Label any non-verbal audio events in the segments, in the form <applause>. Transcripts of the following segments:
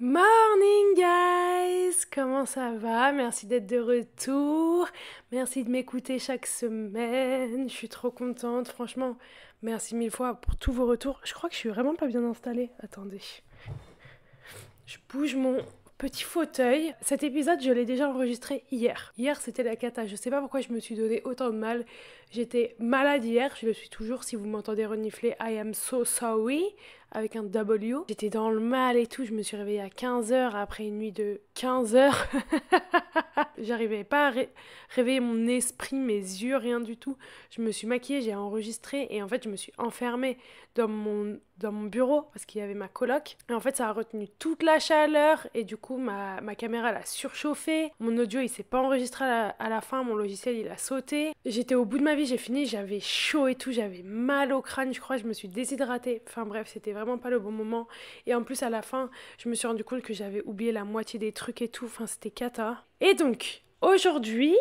Morning guys, comment ça va Merci d'être de retour. Merci de m'écouter chaque semaine. Je suis trop contente, franchement. Merci mille fois pour tous vos retours. Je crois que je suis vraiment pas bien installée. Attendez. Je bouge mon petit fauteuil. Cet épisode, je l'ai déjà enregistré hier. Hier, c'était la cata. Je sais pas pourquoi je me suis donné autant de mal. J'étais malade hier, je le suis toujours. Si vous m'entendez renifler, I am so sorry avec un W. J'étais dans le mal et tout, je me suis réveillée à 15h après une nuit de 15h. <laughs> J'arrivais pas à réveiller mon esprit, mes yeux, rien du tout. Je me suis maquillée, j'ai enregistré et en fait, je me suis enfermée dans mon, dans mon bureau parce qu'il y avait ma coloc. Et en fait, ça a retenu toute la chaleur et du coup, ma, ma caméra l'a surchauffée. Mon audio, il s'est pas enregistré à la, à la fin, mon logiciel, il a sauté. J'étais au bout de ma vie j'ai fini, j'avais chaud et tout, j'avais mal au crâne, je crois, je me suis déshydratée. Enfin bref, c'était vraiment pas le bon moment. Et en plus, à la fin, je me suis rendu compte que j'avais oublié la moitié des trucs et tout. Enfin, c'était cata. Et donc, aujourd'hui,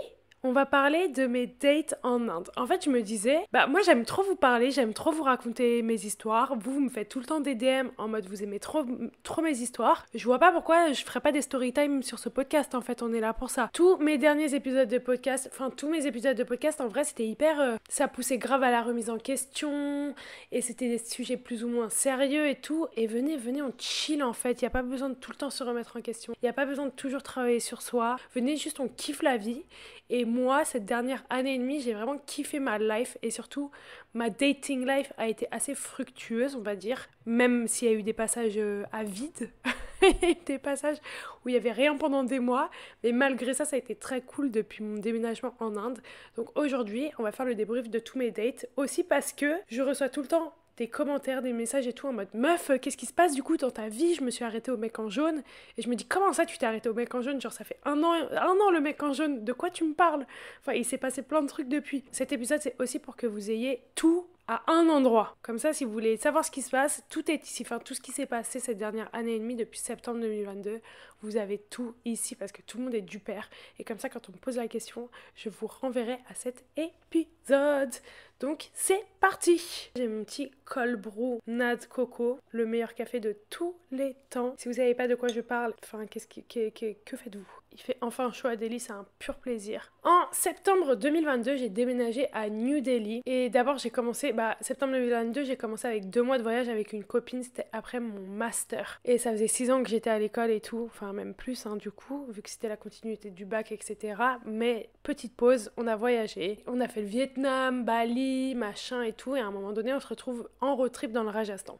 on va parler de mes dates en Inde. En fait, je me disais, bah moi j'aime trop vous parler, j'aime trop vous raconter mes histoires. Vous, vous me faites tout le temps des DM en mode vous aimez trop, trop mes histoires. Je vois pas pourquoi je ferais pas des story time sur ce podcast. En fait, on est là pour ça. Tous mes derniers épisodes de podcast, enfin tous mes épisodes de podcast, en vrai, c'était hyper, euh, ça poussait grave à la remise en question et c'était des sujets plus ou moins sérieux et tout. Et venez, venez, on chill en fait. Il y a pas besoin de tout le temps se remettre en question. Il y a pas besoin de toujours travailler sur soi. Venez juste, on kiffe la vie et moi, cette dernière année et demie, j'ai vraiment kiffé ma life et surtout ma dating life a été assez fructueuse, on va dire, même s'il y a eu des passages euh, à vide. <laughs> des passages où il n'y avait rien pendant des mois, mais malgré ça, ça a été très cool depuis mon déménagement en Inde. Donc aujourd'hui, on va faire le débrief de tous mes dates, aussi parce que je reçois tout le temps des commentaires, des messages et tout en mode meuf, euh, qu'est-ce qui se passe du coup dans ta vie Je me suis arrêtée au mec en jaune et je me dis comment ça tu t'es arrêtée au mec en jaune Genre ça fait un an, un an le mec en jaune, de quoi tu me parles Enfin il s'est passé plein de trucs depuis. Cet épisode c'est aussi pour que vous ayez tout à un endroit. Comme ça, si vous voulez savoir ce qui se passe, tout est ici. Enfin, tout ce qui s'est passé cette dernière année et demie depuis septembre 2022, vous avez tout ici parce que tout le monde est du père. Et comme ça, quand on me pose la question, je vous renverrai à cet épisode. Donc, c'est parti J'ai mon petit colbrou Coco, le meilleur café de tous les temps. Si vous savez pas de quoi je parle, enfin, qu'est-ce que faites-vous il fait enfin chaud à Delhi, c'est un pur plaisir. En septembre 2022, j'ai déménagé à New Delhi. Et d'abord, j'ai commencé, bah, septembre 2022, j'ai commencé avec deux mois de voyage avec une copine. C'était après mon master. Et ça faisait six ans que j'étais à l'école et tout. Enfin, même plus, hein, du coup, vu que c'était la continuité du bac, etc. Mais petite pause, on a voyagé. On a fait le Vietnam, Bali, machin et tout. Et à un moment donné, on se retrouve en road trip dans le Rajasthan.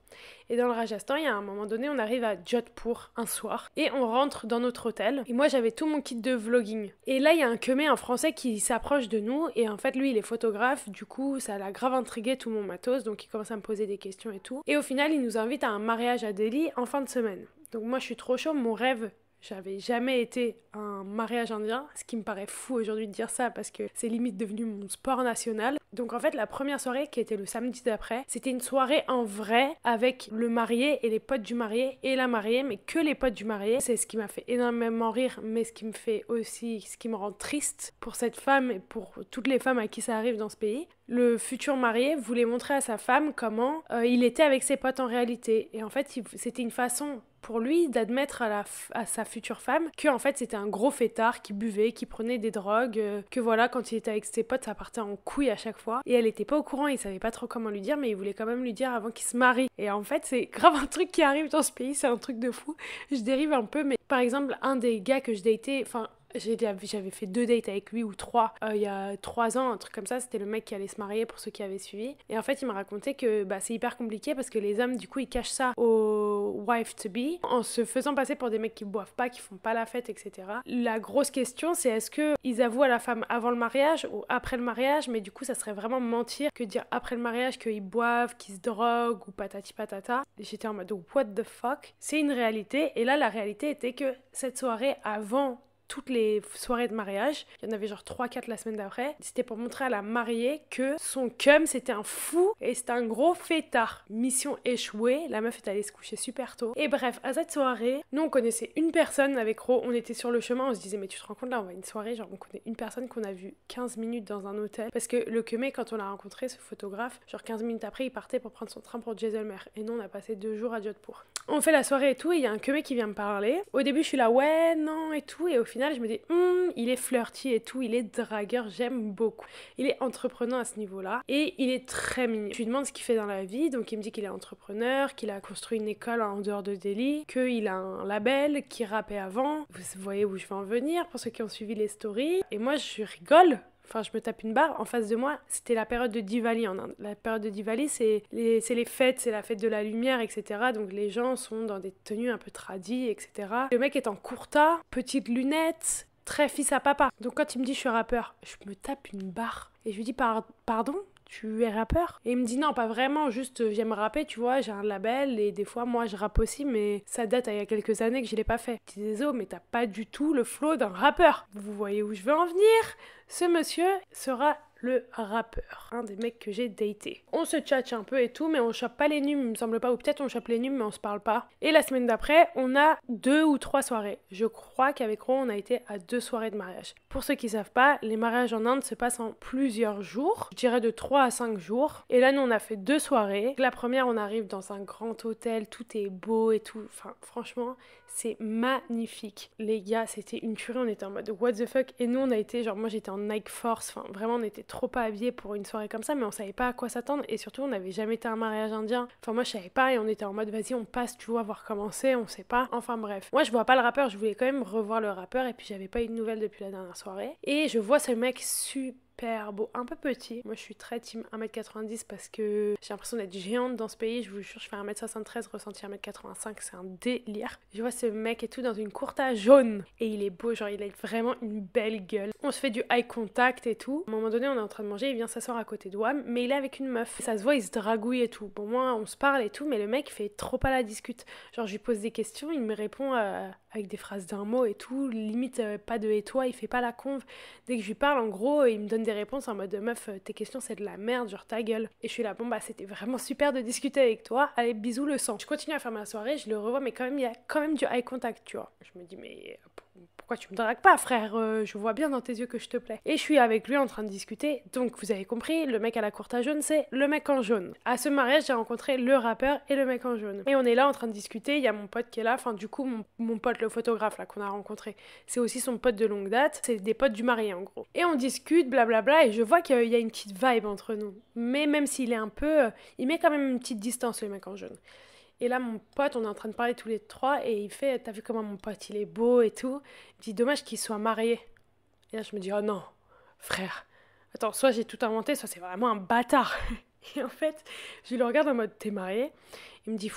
Et dans le Rajasthan, il y a un moment donné, on arrive à Jodhpur un soir. Et on rentre dans notre hôtel. Et moi, j'avais tout tout mon kit de vlogging. Et là, il y a un Kemé, en français, qui s'approche de nous. Et en fait, lui, il est photographe. Du coup, ça l'a grave intrigué tout mon matos. Donc, il commence à me poser des questions et tout. Et au final, il nous invite à un mariage à Delhi en fin de semaine. Donc moi je suis trop chaud, mon rêve j'avais jamais été à un mariage indien, ce qui me paraît fou aujourd'hui de dire ça parce que c'est limite devenu mon sport national. Donc en fait, la première soirée qui était le samedi d'après, c'était une soirée en vrai avec le marié et les potes du marié et la mariée, mais que les potes du marié. C'est ce qui m'a fait énormément rire, mais ce qui me fait aussi, ce qui me rend triste pour cette femme et pour toutes les femmes à qui ça arrive dans ce pays. Le futur marié voulait montrer à sa femme comment euh, il était avec ses potes en réalité. Et en fait, c'était une façon pour lui d'admettre à, sa future femme que en fait c'était un gros fêtard qui buvait, qui prenait des drogues, euh, que voilà quand il était avec ses potes ça partait en couille à chaque fois et elle était pas au courant, il savait pas trop comment lui dire mais il voulait quand même lui dire avant qu'il se marie. Et en fait c'est <laughs> grave un truc qui arrive dans ce pays, c'est un truc de fou. Je dérive un peu mais par exemple un des gars que je datais, enfin j'avais fait deux dates avec lui ou trois euh, il y a trois ans, un truc comme ça. C'était le mec qui allait se marier pour ceux qui avaient suivi. Et en fait, il m'a raconté que bah, c'est hyper compliqué parce que les hommes, du coup, ils cachent ça au wife to be en se faisant passer pour des mecs qui boivent pas, qui font pas la fête, etc. La grosse question, c'est est-ce que ils avouent à la femme avant le mariage ou après le mariage Mais du coup, ça serait vraiment mentir que dire après le mariage qu'ils boivent, qu'ils se droguent ou patati patata. J'étais en mode what the fuck C'est une réalité. Et là, la réalité était que cette soirée avant toutes les soirées de mariage. Il y en avait genre 3-4 la semaine d'après. C'était pour montrer à la mariée que son cum c'était un fou et c'était un gros fêtard. Mission échouée, la meuf est allée se coucher super tôt. Et bref, à cette soirée, nous on connaissait une personne avec Ro, on était sur le chemin, on se disait mais tu te rends compte là on va à une soirée, genre on connaît une personne qu'on a vue 15 minutes dans un hôtel. Parce que le cumé quand on l'a rencontré, ce photographe, genre 15 minutes après il partait pour prendre son train pour Jaisalmer. Et nous on a passé deux jours à Jodhpur on fait la soirée et tout, et il y a un que mec qui vient me parler. Au début, je suis là, ouais, non, et tout, et au final, je me dis, hm, il est flirty et tout, il est dragueur, j'aime beaucoup. Il est entreprenant à ce niveau-là, et il est très mignon. Je lui demande ce qu'il fait dans la vie, donc il me dit qu'il est entrepreneur, qu'il a construit une école en dehors de Delhi, qu'il a un label, qui rappait avant. Vous voyez où je veux en venir, pour ceux qui ont suivi les stories. Et moi, je rigole Enfin, je me tape une barre. En face de moi, c'était la période de Diwali en Inde. La période de Diwali, c'est les, fêtes, c'est la fête de la lumière, etc. Donc les gens sont dans des tenues un peu tradies, etc. Le mec est en courta, petites lunettes, très fils à papa. Donc quand il me dit je suis rappeur, je me tape une barre. Et je lui dis pardon tu es rappeur Et il me dit non, pas vraiment, juste euh, j'aime rapper, tu vois, j'ai un label et des fois moi je rappe aussi, mais ça date il y a quelques années que je l'ai pas fait. Je dis oh, mais t'as pas du tout le flow d'un rappeur. Vous voyez où je veux en venir Ce monsieur sera le rappeur, un des mecs que j'ai daté. On se chatche un peu et tout, mais on chope pas les numes, me semble pas, ou peut-être on chope les nues, mais on se parle pas. Et la semaine d'après, on a deux ou trois soirées. Je crois qu'avec Ron, on a été à deux soirées de mariage. Pour ceux qui savent pas, les mariages en Inde se passent en plusieurs jours, je dirais de 3 à 5 jours. Et là, nous, on a fait deux soirées. La première, on arrive dans un grand hôtel, tout est beau et tout. Enfin, franchement, c'est magnifique. Les gars, c'était une tuerie. On était en mode what the fuck. Et nous, on a été genre, moi j'étais en Nike Force. Enfin, vraiment, on était trop pas habillés pour une soirée comme ça, mais on savait pas à quoi s'attendre. Et surtout, on n'avait jamais été à un mariage indien. Enfin, moi je savais pas. Et on était en mode vas-y, on passe, tu vois, voir comment On sait pas. Enfin, bref. Moi, je vois pas le rappeur. Je voulais quand même revoir le rappeur. Et puis, j'avais pas eu de nouvelles depuis la dernière soirée. Et je vois ce mec super super beau, un peu petit. Moi, je suis très team 1m90 parce que j'ai l'impression d'être géante dans ce pays. Je vous jure, je fais 1m73, ressentir 1m85, c'est un délire. Je vois ce mec et tout dans une courta jaune et il est beau, genre il a vraiment une belle gueule. On se fait du eye contact et tout. À un moment donné, on est en train de manger, il vient s'asseoir à côté de mais il est avec une meuf. Ça se voit, il se dragouille et tout. Bon, moi, on se parle et tout, mais le mec fait trop pas la discute. Genre, je lui pose des questions, il me répond. Euh, avec des phrases d'un mot et tout, limite euh, pas de et toi, il fait pas la conve. Dès que je lui parle, en gros, il me donne des réponses en mode meuf, euh, tes questions c'est de la merde, genre ta gueule. Et je suis là, bon bah c'était vraiment super de discuter avec toi, allez bisous le sang. Je continue à faire ma soirée, je le revois, mais quand même, il y a quand même du eye contact, tu vois. Je me dis, mais euh, pourquoi tu me dragues pas, frère euh, Je vois bien dans tes yeux que je te plais. Et je suis avec lui en train de discuter. Donc, vous avez compris, le mec à la courte à jaune, c'est le mec en jaune. À ce mariage, j'ai rencontré le rappeur et le mec en jaune. Et on est là en train de discuter. Il y a mon pote qui est là. Enfin, du coup, mon, mon pote, le photographe là qu'on a rencontré, c'est aussi son pote de longue date. C'est des potes du marié en gros. Et on discute, blablabla. et je vois qu'il y a une petite vibe entre nous. Mais même s'il est un peu, euh, il met quand même une petite distance le mec en jaune. Et là, mon pote, on est en train de parler tous les trois, et il fait T'as vu comment mon pote, il est beau et tout. Il dit Dommage qu'il soit marié. Et là, je me dis Oh non, frère. Attends, soit j'ai tout inventé, soit c'est vraiment un bâtard. <laughs> et en fait, je le regarde en mode T'es marié Il me dit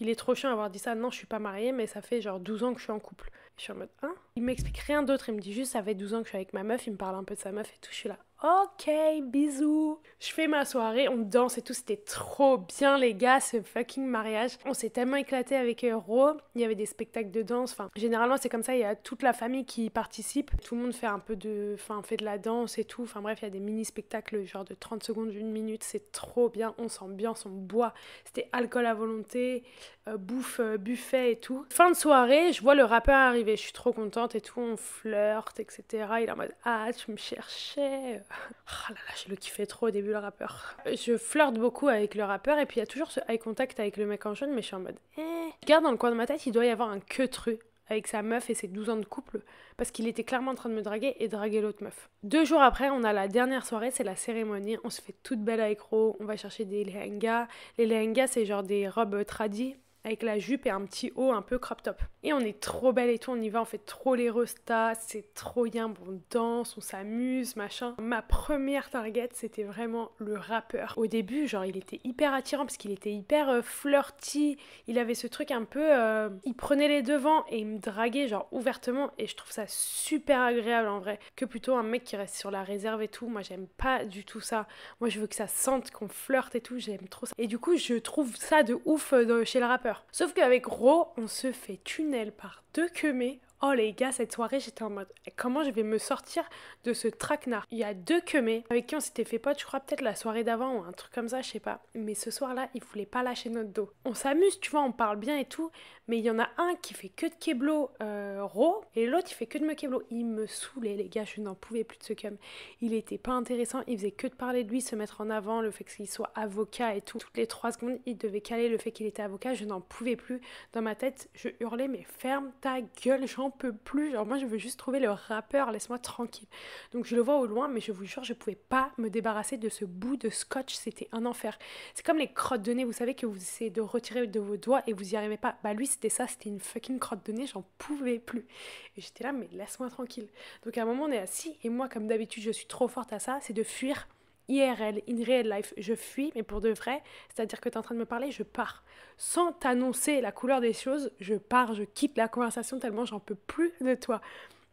Il est trop chiant d'avoir dit ça. Non, je suis pas marié, mais ça fait genre 12 ans que je suis en couple. Je suis en mode Hein Il m'explique rien d'autre. Il me dit juste Ça fait 12 ans que je suis avec ma meuf. Il me parle un peu de sa meuf et tout. Je suis là Ok, bisous. Je fais ma soirée, on danse et tout, c'était trop bien les gars, ce fucking mariage. On s'est tellement éclaté avec euh, Ro, il y avait des spectacles de danse. Enfin, généralement c'est comme ça, il y a toute la famille qui participe. Tout le monde fait un peu de, enfin, fait de la danse et tout. Enfin bref, il y a des mini spectacles genre de 30 secondes, une minute, c'est trop bien. On bien, on boit. C'était alcool à volonté, euh, bouffe, euh, buffet et tout. Fin de soirée, je vois le rappeur arriver, je suis trop contente et tout. On flirte, etc. Il est en mode ah tu me cherchais oh là là, je le kiffais trop au début le rappeur. Je flirte beaucoup avec le rappeur et puis il y a toujours ce eye contact avec le mec en jaune, mais je suis en mode. Eh. garde dans le coin de ma tête, il doit y avoir un queutru avec sa meuf et ses 12 ans de couple parce qu'il était clairement en train de me draguer et draguer l'autre meuf. Deux jours après, on a la dernière soirée, c'est la cérémonie. On se fait toute belle avec ro, on va chercher des lehengas. Les lehengas, c'est genre des robes tradies avec la jupe et un petit haut un peu crop top. Et on est trop belle et tout, on y va, on fait trop les restas, c'est trop bien, bon, on danse, on s'amuse, machin. Ma première target, c'était vraiment le rappeur. Au début, genre, il était hyper attirant parce qu'il était hyper euh, flirty, il avait ce truc un peu... Euh, il prenait les devants et il me draguait, genre, ouvertement, et je trouve ça super agréable en vrai, que plutôt un mec qui reste sur la réserve et tout. Moi, j'aime pas du tout ça. Moi, je veux que ça sente qu'on flirte et tout, j'aime trop ça. Et du coup, je trouve ça de ouf euh, chez le rappeur. Sauf qu'avec Ro, on se fait tunnel par deux quemés, Oh les gars, cette soirée, j'étais en mode comment je vais me sortir de ce traquenard Il y a deux queu'més avec qui on s'était fait pote, je crois peut-être la soirée d'avant ou un truc comme ça, je sais pas. Mais ce soir-là, il voulait pas lâcher notre dos. On s'amuse, tu vois, on parle bien et tout, mais il y en a un qui fait que de keblo euh, raw et l'autre il fait que de me keblo. Il me saoulait les gars, je n'en pouvais plus de ce cum. Il était pas intéressant, il faisait que de parler de lui, se mettre en avant, le fait qu'il soit avocat et tout. Toutes les trois secondes, il devait caler le fait qu'il était avocat, je n'en pouvais plus. Dans ma tête, je hurlais mais ferme ta gueule, j'en j'en plus, genre moi je veux juste trouver le rappeur, laisse-moi tranquille. Donc je le vois au loin, mais je vous jure, je pouvais pas me débarrasser de ce bout de scotch, c'était un enfer. C'est comme les crottes de nez, vous savez que vous essayez de retirer de vos doigts et vous y arrivez pas. Bah lui c'était ça, c'était une fucking crotte de nez, j'en pouvais plus. Et j'étais là, mais laisse-moi tranquille. Donc à un moment on est assis, et moi comme d'habitude je suis trop forte à ça, c'est de fuir IRL, in real life, je fuis, mais pour de vrai, c'est-à-dire que tu es en train de me parler, je pars. Sans t'annoncer la couleur des choses, je pars, je quitte la conversation tellement j'en peux plus de toi.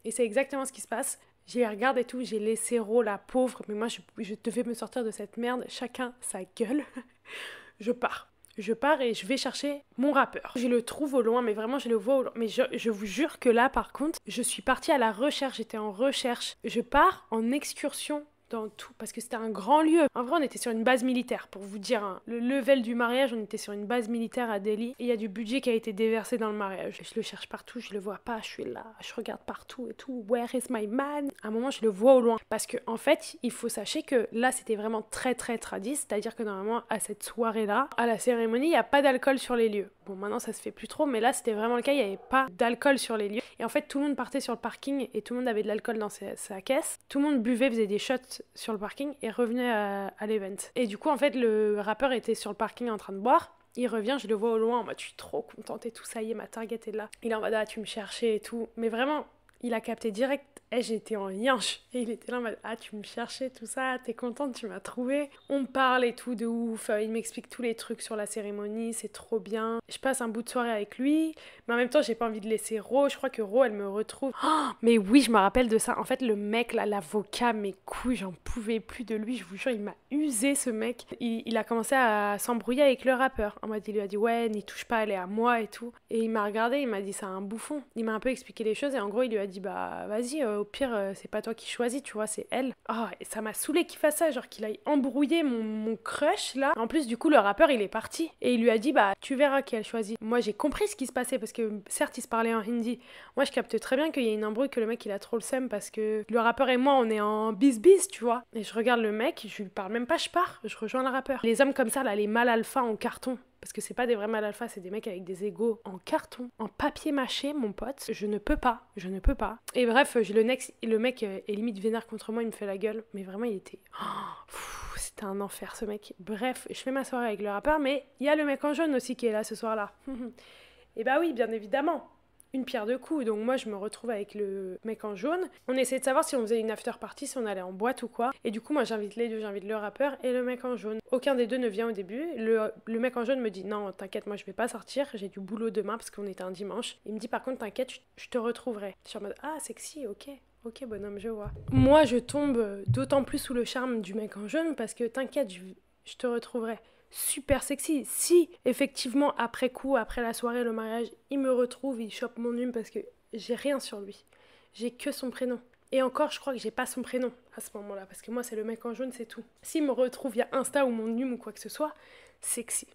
Et c'est exactement ce qui se passe. J'ai regardé tout, j'ai laissé Ro la pauvre, mais moi je, devais me sortir de cette merde, chacun sa gueule. <laughs> je pars je pars et je vais chercher mon rappeur. Je le trouve au loin, mais vraiment, je le vois au loin. Mais je, je vous jure que là, par contre, je suis partie à la recherche, j'étais en recherche. Je pars en excursion dans tout, parce que c'était un grand lieu. En vrai, on était sur une base militaire, pour vous dire. Hein. Le level du mariage, on était sur une base militaire à Delhi, et il y a du budget qui a été déversé dans le mariage. Je le cherche partout, je le vois pas, je suis là, je regarde partout et tout. Where is my man À un moment, je le vois au loin. Parce que, en fait, il faut sachez que là, c'était vraiment très très tradit c'est-à-dire que normalement, à cette soirée-là, à la cérémonie, il n'y a pas d'alcool sur les lieux. Bon, maintenant, ça se fait plus trop, mais là, c'était vraiment le cas, il n'y avait pas d'alcool sur les lieux. Et en fait, tout le monde partait sur le parking et tout le monde avait de l'alcool dans sa caisse. Tout le monde buvait, faisait des shots sur le parking et revenait à, à l'event. Et du coup, en fait, le rappeur était sur le parking en train de boire. Il revient, je le vois au loin, moi mode, je suis trop contente et tout, ça y est, ma target est là. Il est en mode, ah, tu me cherchais et tout. Mais vraiment, il a capté direct et eh, j'étais en lien. Et il était là en mode Ah, tu me cherchais, tout ça, t'es contente, tu m'as trouvé. On parle et tout de ouf. Euh, il m'explique tous les trucs sur la cérémonie, c'est trop bien. Je passe un bout de soirée avec lui, mais en même temps, j'ai pas envie de laisser Ro. Je crois que Ro, elle me retrouve. Oh, mais oui, je me rappelle de ça. En fait, le mec, l'avocat, mes couilles, j'en pouvais plus de lui. Je vous jure, il m'a usé, ce mec. Il, a commencé à s'embrouiller avec le rappeur. En mode, il lui a dit Ouais, n'y touche pas, elle est à moi et tout. Et il m'a regardé, il m'a dit C'est un bouffon. Il m'a un peu expliqué les choses et en gros, il lui a dit Bah, vas-y, euh, au pire, euh, c'est pas toi qui choisis, tu vois, c'est elle. Oh, ça m'a saoulé qu'il fasse ça, genre qu'il aille embrouiller mon, mon, crush là. En plus, du coup, le rappeur il est parti et il lui a dit, bah, tu verras qui elle choisit. Moi, j'ai compris ce qui se passait parce que certes, il se parlait en hindi. Moi, je capte très bien qu'il y a une embrouille, que le mec il a trop le seum parce que le rappeur et moi on est en bis-bis, tu vois. Et je regarde le mec, je lui parle même pas, je pars, je rejoins le rappeur. Les hommes comme ça là, les mâles alpha en carton, parce que c'est pas des vrais mal alpha, c'est des mecs avec des égaux en carton, en papier mâché, mon pote. Je ne peux pas, je ne peux pas. Et bref, j'ai le, next, le mec euh, est limite vénère contre moi, il me fait la gueule, mais vraiment il était. <gasps> C'était un enfer ce mec. Bref, je fais ma soirée avec le rappeur, mais il y a le mec en jaune aussi qui est là ce soir-là. <laughs> Et bah oui, bien évidemment une pierre de coups. Donc moi, je me retrouve avec le mec en jaune. On essaie de savoir si on faisait une after party, si on allait en boîte ou quoi. Et du coup, moi, j'invite les deux, j'invite le rappeur et le mec en jaune. Aucun des deux ne vient au début. Le, mec en jaune me dit non, t'inquiète, moi, je vais pas sortir. J'ai du boulot demain parce qu'on était un dimanche. Il me dit par contre, t'inquiète, je te retrouverai. Je suis en mode ah, sexy, ok. Ok, bonhomme, je vois. Moi, je tombe d'autant plus sous le charme du mec en jaune parce que t'inquiète, je te retrouverai super sexy. Si effectivement après coup, après la soirée, le mariage, il me retrouve, il chope mon hume parce que j'ai rien sur lui. J'ai que son prénom. Et encore, je crois que j'ai pas son prénom à ce moment-là parce que moi c'est le mec en jaune, c'est tout. S'il me retrouve via Insta ou mon hume ou quoi que ce soit, sexy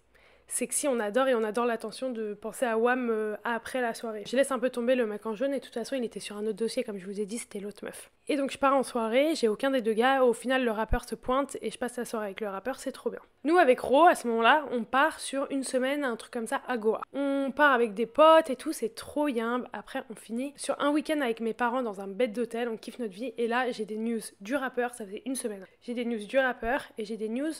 sexy, on adore et on adore l'attention de penser à Wham euh, après la soirée. Je laisse un peu tomber le Mac en jaune et de toute façon il était sur un autre dossier comme je vous ai dit, c'était l'autre meuf. Et donc je pars en soirée, j'ai aucun des deux gars, au final le rappeur se pointe et je passe la soirée avec le rappeur, c'est trop bien. Nous avec Ro, à ce moment-là, on part sur une semaine, un truc comme ça, à Goa. On part avec des potes et tout, c'est trop yimbe. Après on finit sur un week-end avec mes parents dans un bête d'hôtel, on kiffe notre vie et là j'ai des news du rappeur, ça faisait une semaine. J'ai des news du rappeur et j'ai des news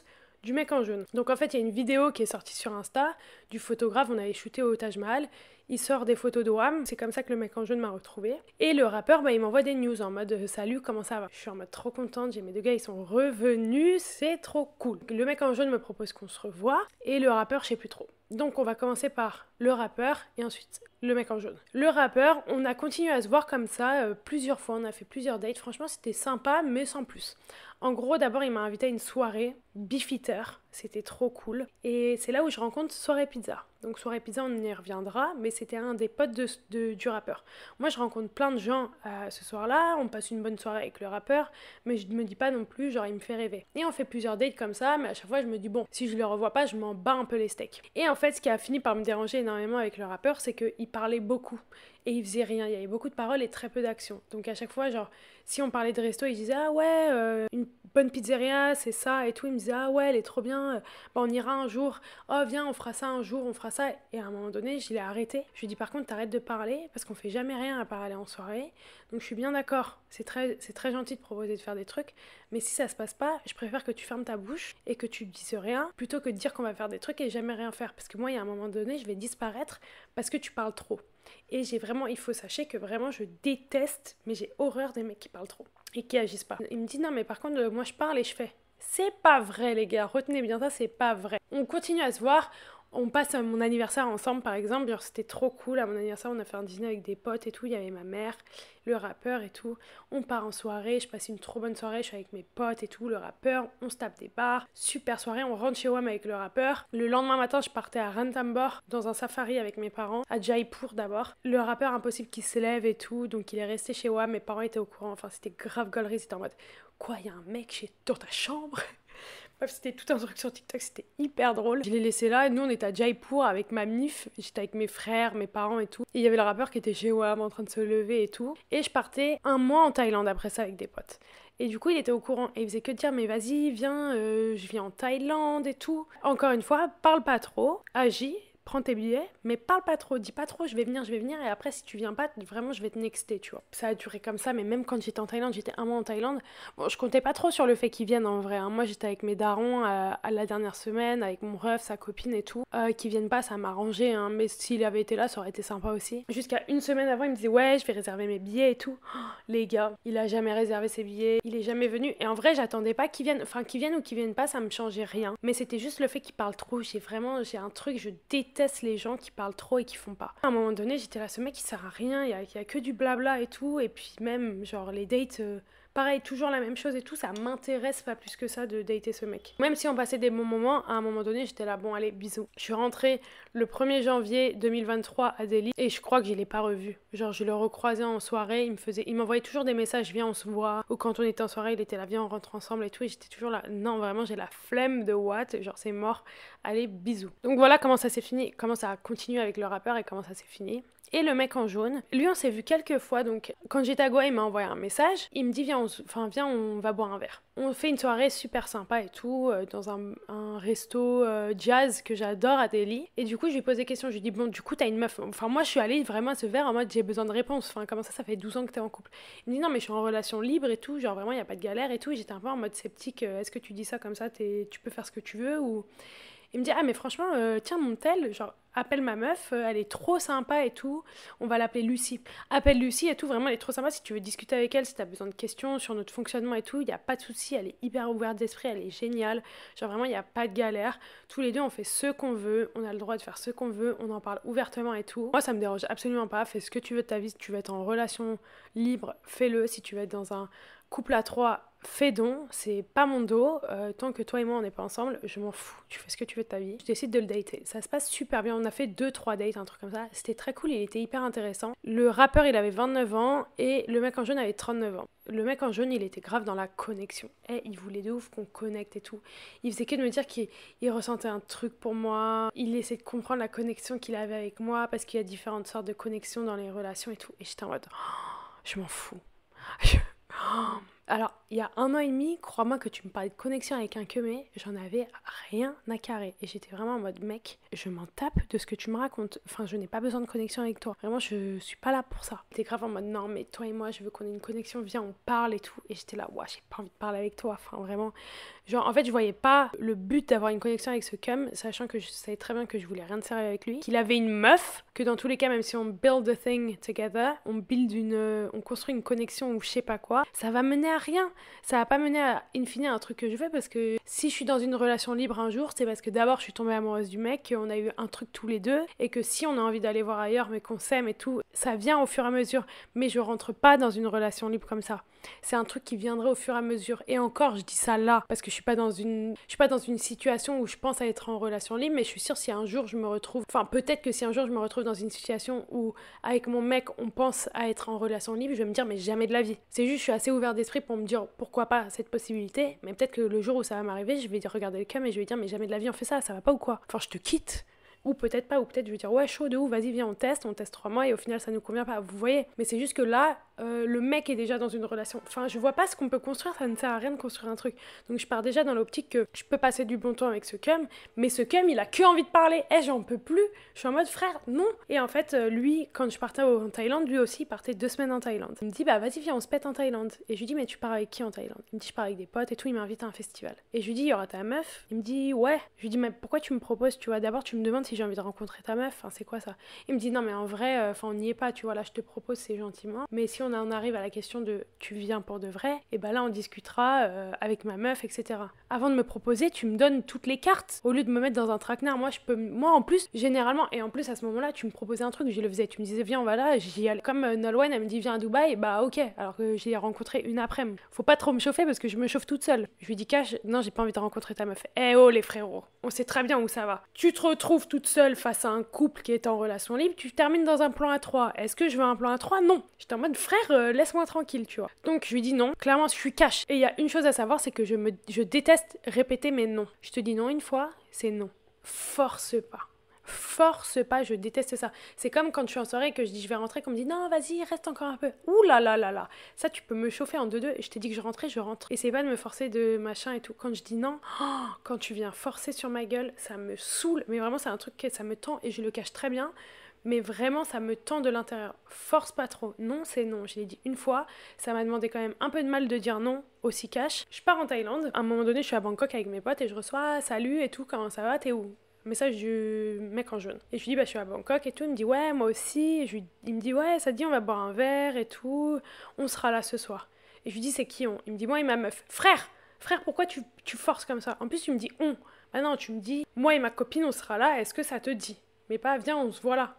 du mec en jaune. Donc en fait, il y a une vidéo qui est sortie sur Insta du photographe, on avait shooté au Taj Mahal. Il sort des photos de c'est comme ça que le mec en jaune m'a retrouvé. Et le rappeur, bah, il m'envoie des news en mode euh, salut, comment ça va Je suis en mode trop contente, j'ai mes deux gars, ils sont revenus, c'est trop cool. Le mec en jaune me propose qu'on se revoie et le rappeur, je sais plus trop. Donc on va commencer par le rappeur et ensuite le mec en jaune. Le rappeur, on a continué à se voir comme ça euh, plusieurs fois, on a fait plusieurs dates. Franchement, c'était sympa, mais sans plus. En gros, d'abord, il m'a invité à une soirée beefeater. C'était trop cool. Et c'est là où je rencontre Soirée Pizza. Donc Soirée Pizza, on y reviendra, mais c'était un des potes de, du rappeur. Moi, je rencontre plein de gens euh, ce soir-là. On passe une bonne soirée avec le rappeur, mais je ne me dis pas non plus, genre, il me fait rêver. Et on fait plusieurs dates comme ça, mais à chaque fois, je me dis, bon, si je le revois pas, je m'en bats un peu les steaks. Et en en fait, ce qui a fini par me déranger énormément avec le rappeur, c'est qu'il parlait beaucoup et il faisait rien. Il y avait beaucoup de paroles et très peu d'actions. Donc à chaque fois, genre, si on parlait de resto, il disait Ah ouais, euh, une bonne pizzeria, c'est ça et tout. Il me disait Ah ouais, elle est trop bien, euh, bah, on ira un jour. Oh viens, on fera ça un jour, on fera ça. Et à un moment donné, je l'ai arrêté. Je lui dis Par contre, t'arrêtes de parler parce qu'on fait jamais rien à parler en soirée. Donc je suis bien d'accord, c'est très, très gentil de proposer de faire des trucs, mais si ça se passe pas, je préfère que tu fermes ta bouche et que tu dises rien plutôt que de dire qu'on va faire des trucs et jamais rien faire. Parce que moi, il y a un moment donné, je vais disparaître parce que tu parles trop. Et j'ai vraiment, il faut sachez que vraiment je déteste, mais j'ai horreur des mecs qui parlent trop et qui agissent pas. Il me dit non mais par contre euh, moi je parle et je fais. C'est pas vrai les gars, retenez bien ça, c'est pas vrai. On continue à se voir, on passe mon anniversaire ensemble, par exemple. c'était trop cool. À mon anniversaire, on a fait un dîner avec des potes et tout. Il y avait ma mère, le rappeur et tout. On part en soirée. Je passe une trop bonne soirée. Je suis avec mes potes et tout. Le rappeur, on se tape des bars. Super soirée. On rentre chez WAM avec le rappeur. Le lendemain matin, je partais à Ranthambore dans un safari avec mes parents. À Jaipur d'abord. Le rappeur, impossible qui se lève et tout. Donc, il est resté chez WAM. Mes parents étaient au courant. Enfin, c'était grave galerie, C'était en mode Quoi, il y a un mec chez... dans ta chambre c'était tout un truc sur TikTok, c'était hyper drôle. Je l'ai laissé là, nous on était à Jaipur avec ma MIF, j'étais avec mes frères, mes parents et tout. il y avait le rappeur qui était chez WAM en train de se lever et tout. Et je partais un mois en Thaïlande après ça avec des potes. Et du coup, il était au courant et il faisait que dire Mais vas-y, viens, euh, je viens en Thaïlande et tout. Encore une fois, parle pas trop, agis, prends tes billets, mais parle pas trop, dis pas trop, je vais venir, je vais venir, et après, si tu viens pas, vraiment, je vais te nexter, tu vois. Ça a duré comme ça, mais même quand j'étais en Thaïlande, j'étais un mois en Thaïlande, bon, je comptais pas trop sur le fait qu'ils viennent en vrai. Hein. Moi, j'étais avec mes darons euh, à, la dernière semaine, avec mon ref, sa copine et tout. qui euh, qu'ils viennent pas, ça m'arrangeait, hein, mais s'il avait été là, ça aurait été sympa aussi. Jusqu'à une semaine avant, il me disait, ouais, je vais réserver mes billets et tout. Oh, les gars, il a jamais réservé ses billets, il est jamais venu, et en vrai, j'attendais pas qu'ils viennent, enfin, qu'ils viennent ou qu'ils viennent pas, ça me changeait rien. Mais c'était juste le fait qu'ils parlent trop, j'ai vraiment, j'ai un truc, je déteste les gens qui parlent trop et qui font pas. À un moment donné, j'étais là, ce mec il sert à rien, il y, a, que du blabla et tout, et puis même, genre, les dates. Euh, Pareil, toujours la même chose et tout, ça m'intéresse pas plus que ça de dater ce mec. Même si on passait des bons moments, à un moment donné, j'étais là, bon, allez, bisous. Je suis rentrée le 1er janvier 2023 à Delhi et je crois que je l'ai pas revu. Genre, je le recroisais en soirée, il me faisait, il m'envoyait toujours des messages, viens, on se voit. Ou quand on était en soirée, il était là, viens, on rentre ensemble et tout. Et j'étais toujours là, non, vraiment, j'ai la flemme de what, genre, c'est mort, allez, bisous. Donc voilà comment ça s'est fini, comment ça a continué avec le rappeur et comment ça s'est fini et le mec en jaune. Lui, on s'est vu quelques fois, donc quand j'étais à Goa, il m'a envoyé un message. Il me dit viens, on, enfin, viens, on va boire un verre. On fait une soirée super sympa et tout, euh, dans un, resto euh, jazz que j'adore à Delhi. Et du coup, je lui ai posé questions, je lui ai bon, du coup, t'as une meuf. Enfin, moi, je suis allée vraiment à ce verre en mode j'ai besoin de réponse. Enfin, comment ça, ça fait 12 ans que t'es en couple. Il me dit non, mais je suis en relation libre et tout, genre vraiment, il n'y a pas de galère et tout. J'étais un peu en mode sceptique, euh, est-ce que tu dis ça comme ça, tu peux faire ce que tu veux ou il me dit Ah, mais franchement, euh, tiens, mon tel, genre, appelle ma meuf, euh, elle est trop sympa et tout. On va l'appeler Lucie. Appelle Lucie et tout, vraiment, elle est trop sympa. Si tu veux discuter avec elle, si tu as besoin de questions sur notre fonctionnement et tout, il n'y a pas de souci. Elle est hyper ouverte d'esprit, elle est géniale. Genre, vraiment, il n'y a pas de galère. Tous les deux, on fait ce qu'on veut, on a le droit de faire ce qu'on veut, on en parle ouvertement et tout. Moi, ça me dérange absolument pas. Fais ce que tu veux de ta vie. Si tu veux être en relation libre, fais-le. Si tu veux être dans un couple à trois, fais don, c'est pas mon dos, euh, tant que toi et moi on n'est pas ensemble, je m'en fous, tu fais ce que tu veux de ta vie. Je décide de le dater. Ça se passe super bien, on a fait 2-3 dates, un truc comme ça. C'était très cool, il était hyper intéressant. Le rappeur il avait 29 ans et le mec en jaune avait 39 ans. Le mec en jaune il était grave dans la connexion. Et eh, il voulait de ouf qu'on connecte et tout. Il faisait que de me dire qu'il ressentait un truc pour moi, il essayait de comprendre la connexion qu'il avait avec moi parce qu'il y a différentes sortes de connexions dans les relations et tout. Et j'étais en mode, oh, je m'en fous. <laughs> Oh, alors, il y a un an et demi, crois-moi que tu me parlais de connexion avec un que mais j'en avais rien à carrer. Et j'étais vraiment en mode, mec, je m'en tape de ce que tu me racontes. Enfin, je n'ai pas besoin de connexion avec toi. Vraiment, je suis pas là pour ça. T'es grave en mode, non, mais toi et moi, je veux qu'on ait une connexion, viens, on parle et tout. Et j'étais là, ouais, j'ai pas envie de parler avec toi. Enfin, vraiment, Genre, en fait, je voyais pas le but d'avoir une connexion avec ce cam sachant que je savais très bien que je voulais rien de sérieux avec lui, qu'il avait une meuf, que dans tous les cas, même si on build a thing together, on build une. Euh, on construit une connexion ou je sais pas quoi, ça va mener à rien. Ça va pas mener à, in fine, à un truc que je veux parce que si je suis dans une relation libre un jour, c'est parce que d'abord je suis tombée amoureuse du mec, on a eu un truc tous les deux, et que si on a envie d'aller voir ailleurs, mais qu'on s'aime et tout, ça vient au fur et à mesure. Mais je rentre pas dans une relation libre comme ça. C'est un truc qui viendrait au fur et à mesure. Et encore, je dis ça là parce que je suis pas dans une, je suis pas dans une situation où je pense à être en relation libre, mais je suis sûre si un jour je me retrouve, enfin peut-être que si un jour je me retrouve dans une situation où avec mon mec on pense à être en relation libre, je vais me dire mais jamais de la vie. C'est juste, je suis assez ouvert d'esprit pour me dire pourquoi pas cette possibilité, mais peut-être que le jour où ça va m'arriver, je vais dire regarder le cas et je vais dire mais jamais de la vie on fait ça, ça va pas ou quoi Enfin je te quitte ou peut-être pas, ou peut-être je vais dire ouais chaud de ouf, vas-y viens on teste, on teste trois mois et au final ça nous convient pas, vous voyez. Mais c'est juste que là, euh, le mec est déjà dans une relation. Enfin, je vois pas ce qu'on peut construire, ça ne sert à rien de construire un truc. Donc je pars déjà dans l'optique que je peux passer du bon temps avec ce cum, mais ce cum il a que envie de parler, et eh, j'en peux plus, je suis en mode frère, non. Et en fait, euh, lui, quand je partais en Thaïlande, lui aussi il partait deux semaines en Thaïlande. Il me dit bah vas-y viens on se pète en Thaïlande. Et je lui dis mais tu pars avec qui en Thaïlande Il me dit je pars avec des potes et tout, il m'invite à un festival. Et je lui dis il y aura ta meuf Il me dit ouais. Je lui dis mais pourquoi tu me proposes Tu vois d'abord tu me demandes j'ai envie de rencontrer ta meuf, c'est quoi ça Il me dit non mais en vrai, euh, enfin on n'y est pas, tu vois, là je te propose c'est gentiment. Mais si on en arrive à la question de tu viens pour de vrai, et eh ben là on discutera euh, avec ma meuf, etc. Avant de me proposer, tu me donnes toutes les cartes au lieu de me mettre dans un traquenard. Moi je peux, moi en plus généralement et en plus à ce moment-là tu me proposais un truc, je le faisais, tu me disais viens on va là, j'y allais. Comme euh, elle me dit viens à Dubaï, bah ok, alors que j'ai rencontré une après. Faut pas trop me chauffer parce que je me chauffe toute seule. Je lui dis cash, non j'ai pas envie de rencontrer ta meuf. Eh oh les frérots, on sait très bien où ça va. Tu te retrouves tout seule face à un couple qui est en relation libre, tu termines dans un plan à 3. Est-ce que je veux un plan à 3 Non. J'étais en mode frère, euh, laisse-moi tranquille, tu vois. Donc je lui dis non. Clairement, je suis cash. Et il y a une chose à savoir, c'est que je, me, je déteste répéter mes non. Je te dis non une fois, c'est non. Force pas force pas, je déteste ça. C'est comme quand je suis en soirée et que je dis je vais rentrer, qu'on me dit non, vas-y, reste encore un peu. Ouh là là là là. Ça, tu peux me chauffer en deux-deux. Je t'ai dit que je rentrais, je rentre. c'est pas de me forcer de machin et tout. Quand je dis non, oh, quand tu viens forcer sur ma gueule, ça me saoule. Mais vraiment, c'est un truc que ça me tend et je le cache très bien mais vraiment ça me tend de l'intérieur. Force pas trop. Non, c'est non. Je l'ai dit une fois. Ça m'a demandé quand même un peu de mal de dire non aussi cash. Je pars en Thaïlande. À un moment donné, je suis à Bangkok avec mes potes et je reçois salut et tout, comment ça va, t'es où message du mec en jaune. Et je lui dis, bah, je suis à Bangkok et tout. Il me dit, ouais, moi aussi. je Il me dit, ouais, ça dit, on va boire un verre et tout. On sera là ce soir. Et je lui dis, c'est qui on Il me dit, moi et ma meuf. Frère Frère, pourquoi tu, tu forces comme ça En plus, tu me dis on. Maintenant, bah tu me dis, moi et ma copine, on sera là. Est-ce que ça te dit Mais pas, viens, on se voit là.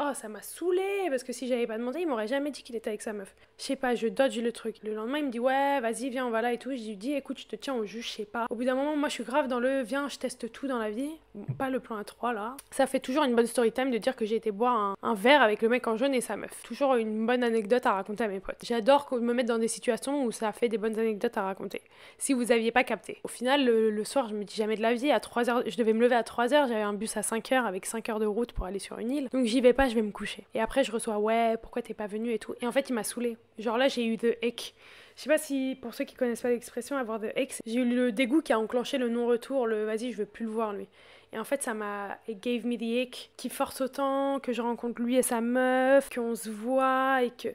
Oh, ça m'a saoulé parce que si j'avais pas demandé, il m'aurait jamais dit qu'il était avec sa meuf. Je sais pas, je dodge le truc. Le lendemain, il me dit ouais, vas-y, viens, on va là et tout. Je lui dis écoute, je te tiens au jus, je sais pas. Au bout d'un moment, moi je suis grave dans le viens, je teste tout dans la vie. pas le plan A3 là. Ça fait toujours une bonne story time de dire que j'ai été boire un, verre avec le mec en jaune et sa meuf. Toujours une bonne anecdote à raconter à mes potes. J'adore qu'on me mette dans des situations où ça fait des bonnes anecdotes à raconter. Si vous aviez pas capté. Au final, le, soir, je me dis jamais de la vie. À 3 heures je devais me lever à 3 heures j'avais un bus à 5h avec 5 heures de route pour aller sur une île. Donc j'y vais pas je vais me coucher. Et après, je reçois, ouais, pourquoi t'es pas venu et tout. Et en fait, il m'a saoulé. Genre là, j'ai eu de hic. Je sais pas si, pour ceux qui connaissent pas l'expression, avoir de hic, j'ai eu le dégoût qui a enclenché le non-retour, le vas-y, je veux plus le voir, lui. Et en fait, ça m'a. It gave me the hic qui force autant que je rencontre lui et sa meuf, qu'on se voit et que.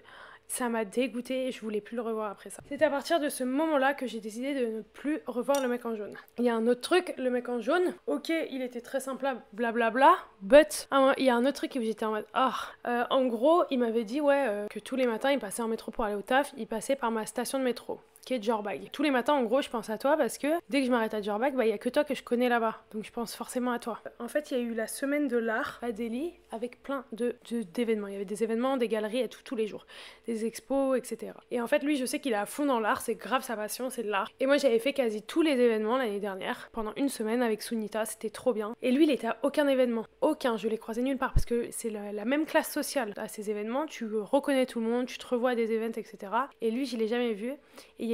Ça m'a dégoûté et je voulais plus le revoir après ça. C'est à partir de ce moment-là que j'ai décidé de ne plus revoir le mec en jaune. Il y a un autre truc, le mec en jaune. Ok, il était très simple, blablabla, but ah, il y a un autre truc où j'étais en mode ah, euh, en gros, il m'avait dit ouais euh, que tous les matins il passait en métro pour aller au taf, il passait par ma station de métro qui est Jorbag. Tous les matins, en gros, je pense à toi parce que dès que je m'arrête à Jorbag, bah, il n'y a que toi que je connais là-bas. Donc je pense forcément à toi. En fait, il y a eu la semaine de l'art à Delhi avec plein de, d'événements. Il y avait des événements, des galeries à tout, tous les jours. Des expos, etc. Et en fait, lui, je sais qu'il est à fond dans l'art. C'est grave sa passion, c'est de l'art. Et moi, j'avais fait quasi tous les événements l'année dernière pendant une semaine avec Sunita. C'était trop bien. Et lui, il était à aucun événement. Aucun. Je l'ai croisé nulle part parce que c'est la, même classe sociale. À ces événements, tu reconnais tout le monde, tu te revois à des événements, etc. Et lui, je l'ai jamais vu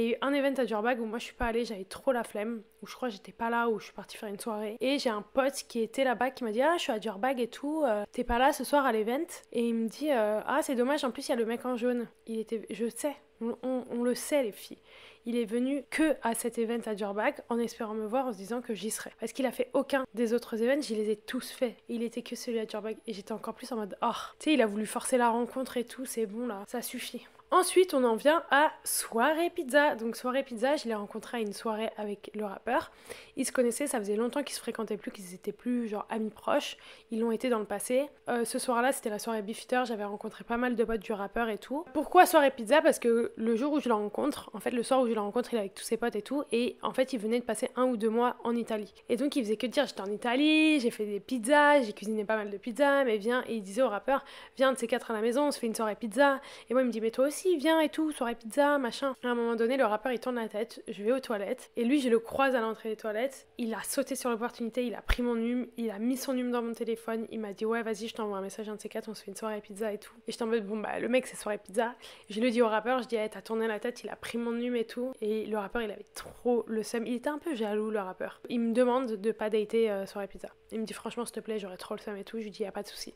y a eu un event à Durbag où moi je suis pas allée, j'avais trop la flemme, où je crois j'étais pas là, où je suis partie faire une soirée. Et j'ai un pote qui était là-bas qui m'a dit Ah, je suis à Durbag et tout, euh, t'es pas là ce soir à l'event Et il me dit euh, Ah, c'est dommage, en plus il y a le mec en jaune. Il était, je sais, on, le sait les filles. Il est venu que à cet event à Durbag en espérant me voir en se disant que j'y serais. Parce qu'il a fait aucun des autres events, je les ai tous faits. Il était que celui à durbag et j'étais encore plus en mode oh, tu sais, il a voulu forcer la rencontre et tout, c'est bon là, ça suffit. Ensuite, on en vient à Soirée Pizza. Donc, Soirée Pizza, je l'ai rencontré à une soirée avec le rappeur. Ils se connaissaient, ça faisait longtemps qu'ils se fréquentaient plus, qu'ils étaient plus genre amis proches. Ils l'ont été dans le passé. Euh, ce soir-là, c'était la soirée bifitter J'avais rencontré pas mal de potes du rappeur et tout. Pourquoi Soirée Pizza Parce que le jour où je la rencontre, en fait, le soir où je le rencontre, il est avec tous ses potes et tout. Et en fait, il venait de passer un ou deux mois en Italie. Et donc, il faisait que dire J'étais en Italie, j'ai fait des pizzas, j'ai cuisiné pas mal de pizzas, mais viens. Et il disait au rappeur Viens de ces quatre à la maison, on se fait une soirée pizza. Et moi, il me dit Mais toi aussi, si, viens et tout, soirée pizza, machin. À un moment donné, le rappeur, il tourne la tête, je vais aux toilettes. Et lui, je le croise à l'entrée des toilettes. Il a sauté sur l'opportunité, il a pris mon num, il a mis son num dans mon téléphone. Il m'a dit, ouais, vas-y, je t'envoie un message, un de ces quatre, on se fait une soirée pizza et tout. Et je t'envoie bon, bah, le mec, c'est soirée pizza. Je le dis au rappeur, je dis, hey, t'as tourné la tête, il a pris mon num et tout. Et le rappeur, il avait trop le seum. Il était un peu jaloux, le rappeur. Il me demande de pas dater euh, soirée pizza. Il me dit, franchement, s'il te plaît, j'aurais trop le seum et tout. Je lui dis, y a pas de souci.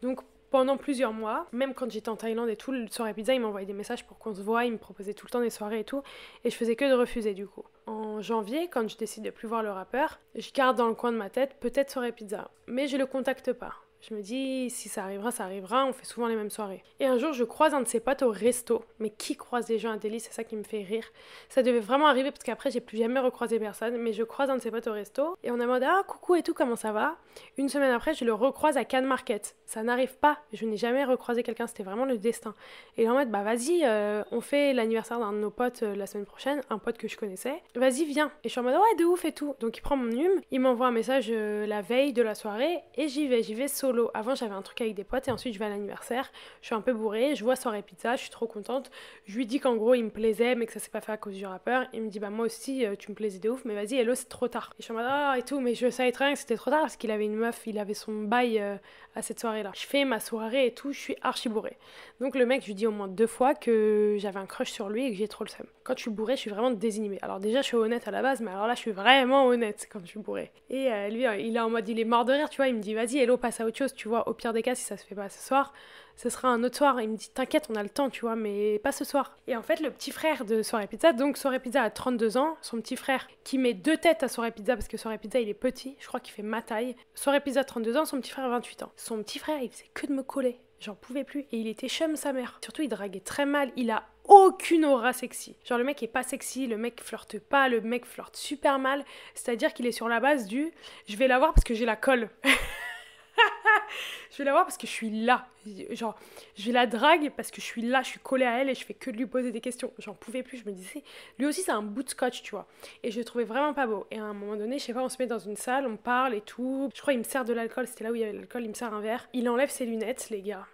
Donc, pendant plusieurs mois. Même quand j'étais en Thaïlande et tout, le soirée pizza, il m'envoyait des messages pour qu'on se voit, il me proposait tout le temps des soirées et tout, et je faisais que de refuser du coup. En janvier, quand je décide de plus voir le rappeur, je garde dans le coin de ma tête peut-être soirée pizza, mais je le contacte pas. Je me dis, si ça arrivera, ça arrivera, on fait souvent les mêmes soirées. Et un jour, je croise un de ses potes au resto. Mais qui croise des gens à Delhi C'est ça qui me fait rire. Ça devait vraiment arriver parce qu'après, j'ai plus jamais recroisé personne. Mais je croise un de ses potes au resto et on a mode, ah, coucou et tout, comment ça va Une semaine après, je le recroise à Cannes Market. Ça n'arrive pas. Je n'ai jamais recroisé quelqu'un. C'était vraiment le destin. Et en mode, bah vas-y, euh, on fait l'anniversaire d'un de nos potes euh, la semaine prochaine, un pote que je connaissais. Vas-y, viens. Et je suis en mode, ouais, de ouf et tout. Donc il prend mon hume, il m'envoie un message euh, la veille de la soirée et j'y vais, j'y vais solo avant, j'avais un truc avec des potes et ensuite je vais à l'anniversaire. Je suis un peu bourrée, je vois Soirée Pizza, je suis trop contente. Je lui dis qu'en gros, il me plaisait, mais que ça s'est pas fait à cause du rappeur. Il me dit, bah moi aussi, euh, tu me plaisais de ouf, mais vas-y, hello, c'est trop tard. Et je suis en mode, ah, et tout, mais je savais très bien que c'était trop tard parce qu'il avait une meuf, il avait son bail euh, à cette soirée-là. Je fais ma soirée et tout, je suis archi bourrée. Donc le mec, je lui dis au moins deux fois que j'avais un crush sur lui et que j'ai trop le seum. Quand je suis bourrée, je suis vraiment désinhibée. Alors déjà, je suis honnête à la base, mais alors là, je suis vraiment honnête quand je suis bourrée. Et euh, lui, euh, il est en mode, il est mort de rire, tu vois. Il me dit, vas-y, hello, passe à autre chose, tu vois. Au pire des cas, si ça se fait pas ce soir, ce sera un autre soir. Il me dit, t'inquiète, on a le temps, tu vois, mais pas ce soir. Et en fait, le petit frère de Soirée Pizza, donc Soirée Pizza a 32 ans, son petit frère qui met deux têtes à Soirée Pizza parce que Soirée Pizza, il est petit, je crois qu'il fait ma taille. Soirée Pizza, 32 ans, son petit frère, 28 ans. Son petit frère, il faisait que de me coller. J'en pouvais plus et il était chum sa mère. Surtout, il draguait très mal. Il a aucune aura sexy. Genre le mec est pas sexy, le mec flirte pas, le mec flirte super mal. C'est-à-dire qu'il est sur la base du je vais l'avoir parce que j'ai la colle. <laughs> <laughs> je vais la voir parce que je suis là. Genre, je vais la drague parce que je suis là, je suis collée à elle et je fais que de lui poser des questions. J'en pouvais plus, je me disais, lui aussi c'est un bout de scotch, tu vois. Et je le trouvais vraiment pas beau. Et à un moment donné, je sais pas, on se met dans une salle, on parle et tout. Je crois il me sert de l'alcool, c'était là où il y avait l'alcool, il me sert un verre. Il enlève ses lunettes, les gars.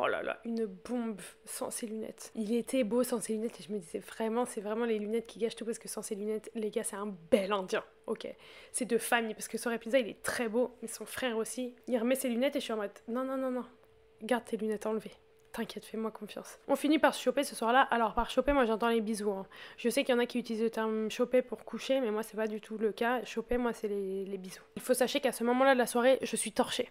Oh là là, une bombe sans ses lunettes. Il était beau sans ses lunettes et je me disais vraiment, c'est vraiment les lunettes qui gâchent tout parce que sans ses lunettes, les gars, c'est un bel indien ok, c'est de famille, parce que Sora Pizza, il est très beau, mais son frère aussi, il remet ses lunettes et je suis en mode, non, non, non, non, garde tes lunettes enlevées. T'inquiète, fais-moi confiance. On finit par se choper ce soir-là. Alors, par choper, moi j'entends les bisous. Hein. Je sais qu'il y en a qui utilisent le terme choper pour coucher, mais moi c'est pas du tout le cas. Choper, moi c'est les, les bisous. Il faut sachez qu'à ce moment-là de la soirée, je suis torchée